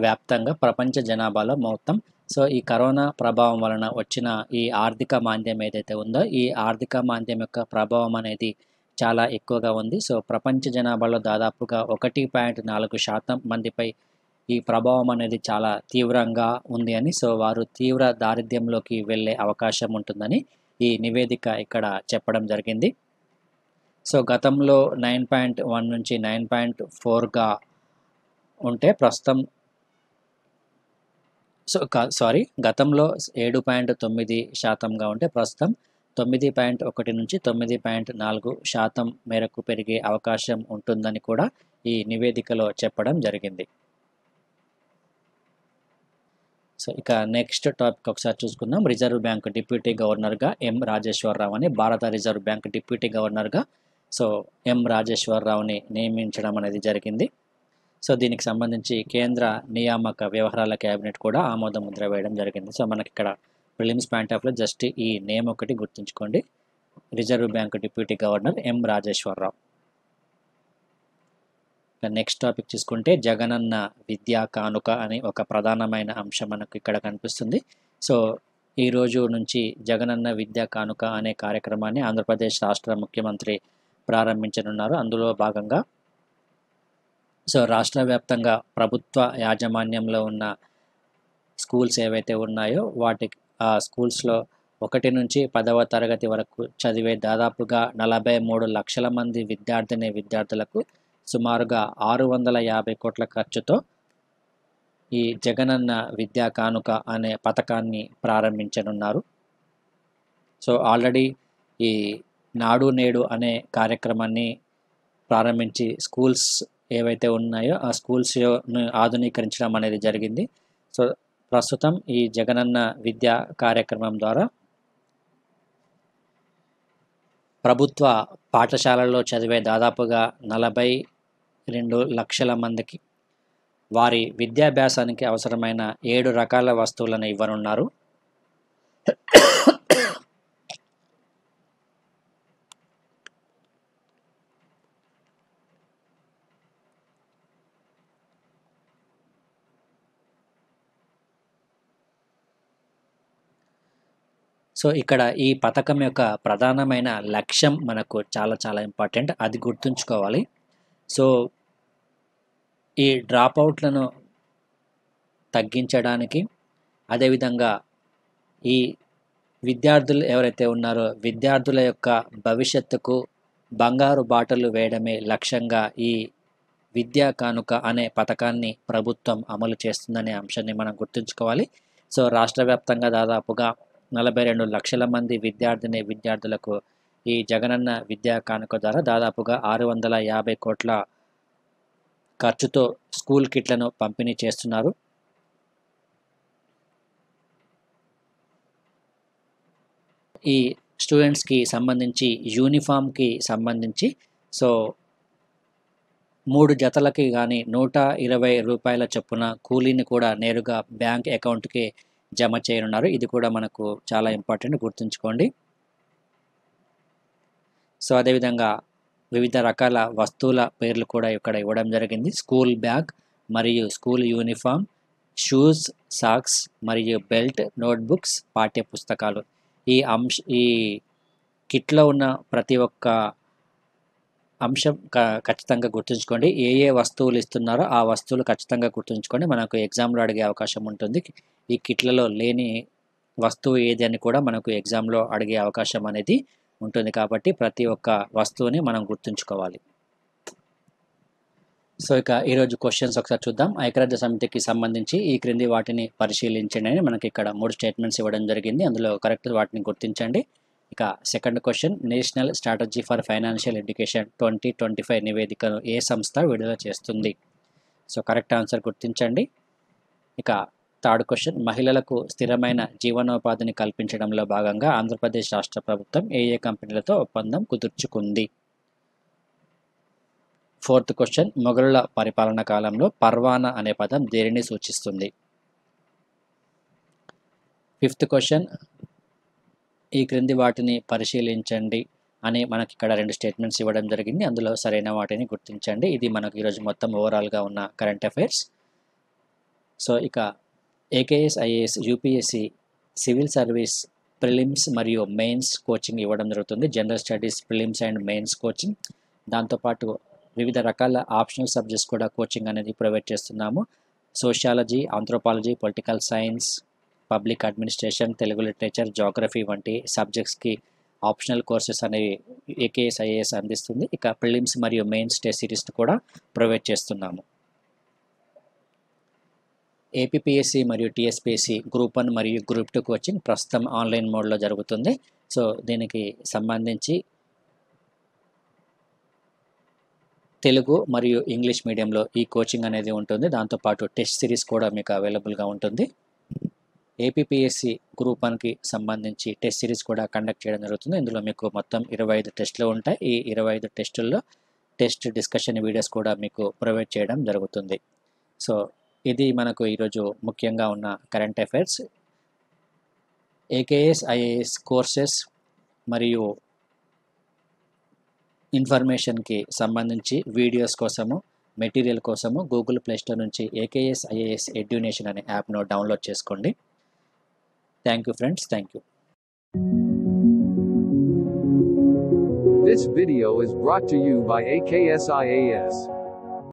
వ్యాప్తంగా ప్రపంచ జనాభాలో మొత్తం సో ఈ కరోనా ప్రభావం వలన వచ్చిన ఈ ఆర్థిక మాంద్యం ఏదైతే ఉందో ఈ ఆర్థిక మాంద్యం యొక్క ప్రభావం అనేది చాలా ఎక్కువగా ఉంది సో ప్రపంచ జనాభాలో దాదాపుగా ఒకటి పాయింట్ నాలుగు శాతం మందిపై ఈ ప్రభావం అనేది చాలా తీవ్రంగా ఉంది అని సో వారు తీవ్ర దారిద్ర్యంలోకి వెళ్ళే అవకాశం ఉంటుందని ఈ నివేదిక ఇక్కడ చెప్పడం జరిగింది సో గతంలో నైన్ పాయింట్ వన్ నుంచి నైన్ పాయింట్ ఫోర్గా ఉంటే ప్రస్తుతం సో సారీ గతంలో ఏడు పాయింట్ తొమ్మిది శాతంగా ఉంటే ప్రస్తుతం తొమ్మిది పాయింట్ ఒకటి నుంచి తొమ్మిది పాయింట్ నాలుగు శాతం మేరకు పెరిగే అవకాశం ఉంటుందని కూడా ఈ నివేదికలో చెప్పడం జరిగింది సో ఇక నెక్స్ట్ టాపిక్ ఒకసారి చూసుకుందాం రిజర్వ్ బ్యాంక్ డిప్యూటీ గవర్నర్గా ఎం రాజేశ్వరరావు అని భారత రిజర్వ్ బ్యాంక్ డిప్యూటీ గవర్నర్గా సో ఎం రాజేశ్వరరావుని నియమించడం అనేది జరిగింది సో దీనికి సంబంధించి కేంద్ర నియామక వ్యవహారాల కేబినెట్ కూడా ఆమోద ముద్ర వేయడం జరిగింది సో మనకి ఇక్కడ పాయింట్ ప్యాంటాఫ్లో జస్ట్ ఈ నేమ్ ఒకటి గుర్తుంచుకోండి రిజర్వ్ బ్యాంక్ డిప్యూటీ గవర్నర్ ఎం రాజేశ్వరరావు నెక్స్ట్ టాపిక్ చూసుకుంటే జగనన్న విద్యా కానుక అని ఒక ప్రధానమైన అంశం మనకు ఇక్కడ కనిపిస్తుంది సో ఈ రోజు నుంచి జగనన్న విద్యా కానుక అనే కార్యక్రమాన్ని ఆంధ్రప్రదేశ్ రాష్ట్ర ముఖ్యమంత్రి ప్రారంభించనున్నారు అందులో భాగంగా సో రాష్ట్ర వ్యాప్తంగా ప్రభుత్వ యాజమాన్యంలో ఉన్న స్కూల్స్ ఏవైతే ఉన్నాయో వాటి ఆ స్కూల్స్లో ఒకటి నుంచి పదవ తరగతి వరకు చదివే దాదాపుగా నలభై మూడు లక్షల మంది విద్యార్థిని విద్యార్థులకు సుమారుగా ఆరు వందల యాభై కోట్ల ఖర్చుతో ఈ జగనన్న విద్యా కానుక అనే పథకాన్ని ప్రారంభించనున్నారు సో ఆల్రెడీ ఈ నాడు నేడు అనే కార్యక్రమాన్ని ప్రారంభించి స్కూల్స్ ఏవైతే ఉన్నాయో ఆ స్కూల్స్ ఆధునీకరించడం అనేది జరిగింది సో ప్రస్తుతం ఈ జగనన్న విద్యా కార్యక్రమం ద్వారా ప్రభుత్వ పాఠశాలల్లో చదివే దాదాపుగా నలభై రెండు లక్షల మందికి వారి విద్యాభ్యాసానికి అవసరమైన ఏడు రకాల వస్తువులను ఇవ్వనున్నారు సో ఇక్కడ ఈ పథకం యొక్క ప్రధానమైన లక్ష్యం మనకు చాలా చాలా ఇంపార్టెంట్ అది గుర్తుంచుకోవాలి సో ఈ అవుట్లను తగ్గించడానికి అదేవిధంగా ఈ విద్యార్థులు ఎవరైతే ఉన్నారో విద్యార్థుల యొక్క భవిష్యత్తుకు బంగారు బాటలు వేయడమే లక్ష్యంగా ఈ విద్యా కానుక అనే పథకాన్ని ప్రభుత్వం అమలు చేస్తుందనే అంశాన్ని మనం గుర్తుంచుకోవాలి సో రాష్ట్ర వ్యాప్తంగా దాదాపుగా నలభై రెండు లక్షల మంది విద్యార్థిని విద్యార్థులకు ఈ జగనన్న విద్యా కానుక ద్వారా దాదాపుగా ఆరు వందల యాభై కోట్ల ఖర్చుతో స్కూల్ కిట్లను పంపిణీ చేస్తున్నారు ఈ స్టూడెంట్స్కి సంబంధించి యూనిఫామ్కి సంబంధించి సో మూడు జతలకి కానీ నూట ఇరవై రూపాయల చొప్పున కూలీని కూడా నేరుగా బ్యాంక్ అకౌంట్కి జమ చేయనున్నారు ఇది కూడా మనకు చాలా ఇంపార్టెంట్ గుర్తుంచుకోండి సో అదేవిధంగా వివిధ రకాల వస్తువుల పేర్లు కూడా ఇక్కడ ఇవ్వడం జరిగింది స్కూల్ బ్యాగ్ మరియు స్కూల్ యూనిఫామ్ షూస్ సాక్స్ మరియు బెల్ట్ నోట్బుక్స్ పాఠ్య పుస్తకాలు ఈ అంశ ఈ కిట్లో ఉన్న ప్రతి ఒక్క అంశం ఖచ్చితంగా గుర్తుంచుకోండి ఏ ఏ వస్తువులు ఇస్తున్నారో ఆ వస్తువులు ఖచ్చితంగా గుర్తుంచుకోండి మనకు ఎగ్జామ్లో అడిగే అవకాశం ఉంటుంది ఈ కిట్లలో లేని వస్తువు ఏది అని కూడా మనకు ఎగ్జామ్లో అడిగే అవకాశం అనేది ఉంటుంది కాబట్టి ప్రతి ఒక్క వస్తువుని మనం గుర్తుంచుకోవాలి సో ఇక ఈరోజు క్వశ్చన్స్ ఒకసారి చూద్దాం ఐక్యరాజ్య సమితికి సంబంధించి ఈ క్రింది వాటిని పరిశీలించండి అని మనకి ఇక్కడ మూడు స్టేట్మెంట్స్ ఇవ్వడం జరిగింది అందులో కరెక్ట్ వాటిని గుర్తించండి ఇక second question national strategy for financial education twenty twenty five నివేదికను ఏ సంస్థ విడుదల చేస్తుంది సో కరెక్ట్ ఆన్సర్ గుర్తించండి ఇక థర్డ్ క్వశ్చన్ మహిళలకు స్థిరమైన జీవనోపాధిని కల్పించడంలో భాగంగా ఆంధ్రప్రదేశ్ రాష్ట్ర ప్రభుత్వం ఏ ఏ కంపెనీలతో ఒప్పందం కుదుర్చుకుంది ఫోర్త్ క్వశ్చన్ మొఘలుల పరిపాలన కాలంలో పర్వానా అనే పదం దేనిని సూచిస్తుంది ఫిఫ్త్ క్వశ్చన్ ఈ క్రింది వాటిని పరిశీలించండి అని మనకి ఇక్కడ రెండు స్టేట్మెంట్స్ ఇవ్వడం జరిగింది అందులో సరైన వాటిని గుర్తించండి ఇది మనకు ఈరోజు మొత్తం ఓవరాల్గా ఉన్న కరెంట్ అఫైర్స్ సో ఇక AKS IAS UPSC civil service prelims మరియు మెయిన్స్ కోచింగ్ ఇవ్వడం జరుగుతుంది general studies prelims and mains coaching దాంతోపాటు వివిధ రకాల ఆప్షనల్ సబ్జెక్ట్స్ కూడా కోచింగ్ అనేది ప్రొవైడ్ చేస్తున్నాము sociology anthropology political science public administration Telugu literature geography వంటి సబ్జెక్ట్స్కి ఆప్షనల్ కోర్సెస్ అనేవి ఏకేఎస్ ఐఏఎస్ అందిస్తుంది ఇక ప్రిలిమ్స్ మరియు మెయిన్ స్టే సిరీస్ కూడా ప్రొవైడ్ చేస్తున్నాము ఏపీఎస్సి మరియు టీఎస్పీఎస్సి గ్రూప్ వన్ మరియు గ్రూప్ టూ కోచింగ్ ప్రస్తుతం ఆన్లైన్ మోడ్లో జరుగుతుంది సో దీనికి సంబంధించి తెలుగు మరియు ఇంగ్లీష్ మీడియంలో ఈ కోచింగ్ అనేది ఉంటుంది దాంతోపాటు టెస్ట్ సిరీస్ కూడా మీకు అవైలబుల్గా ఉంటుంది ఏపీఎస్సి గ్రూప్ వన్కి సంబంధించి టెస్ట్ సిరీస్ కూడా కండక్ట్ చేయడం జరుగుతుంది ఇందులో మీకు మొత్తం ఇరవై ఐదు టెస్టులు ఉంటాయి ఈ ఇరవై ఐదు టెస్టుల్లో టెస్ట్ డిస్కషన్ వీడియోస్ కూడా మీకు ప్రొవైడ్ చేయడం జరుగుతుంది సో ఇది మనకు ఈరోజు ముఖ్యంగా ఉన్న current affairs AKS IAS courses మరియు ఇన్ఫర్మేషన్కి సంబంధించి వీడియోస్ కోసము మెటీరియల్ కోసము గూగుల్ స్టోర్ నుంచి ఏకేఎస్ ఐఏఎస్ ఎడ్యునేషన్ అనే యాప్ను డౌన్లోడ్ చేసుకోండి Thank you friends. Thank you. This video is brought to you by AKSIAS.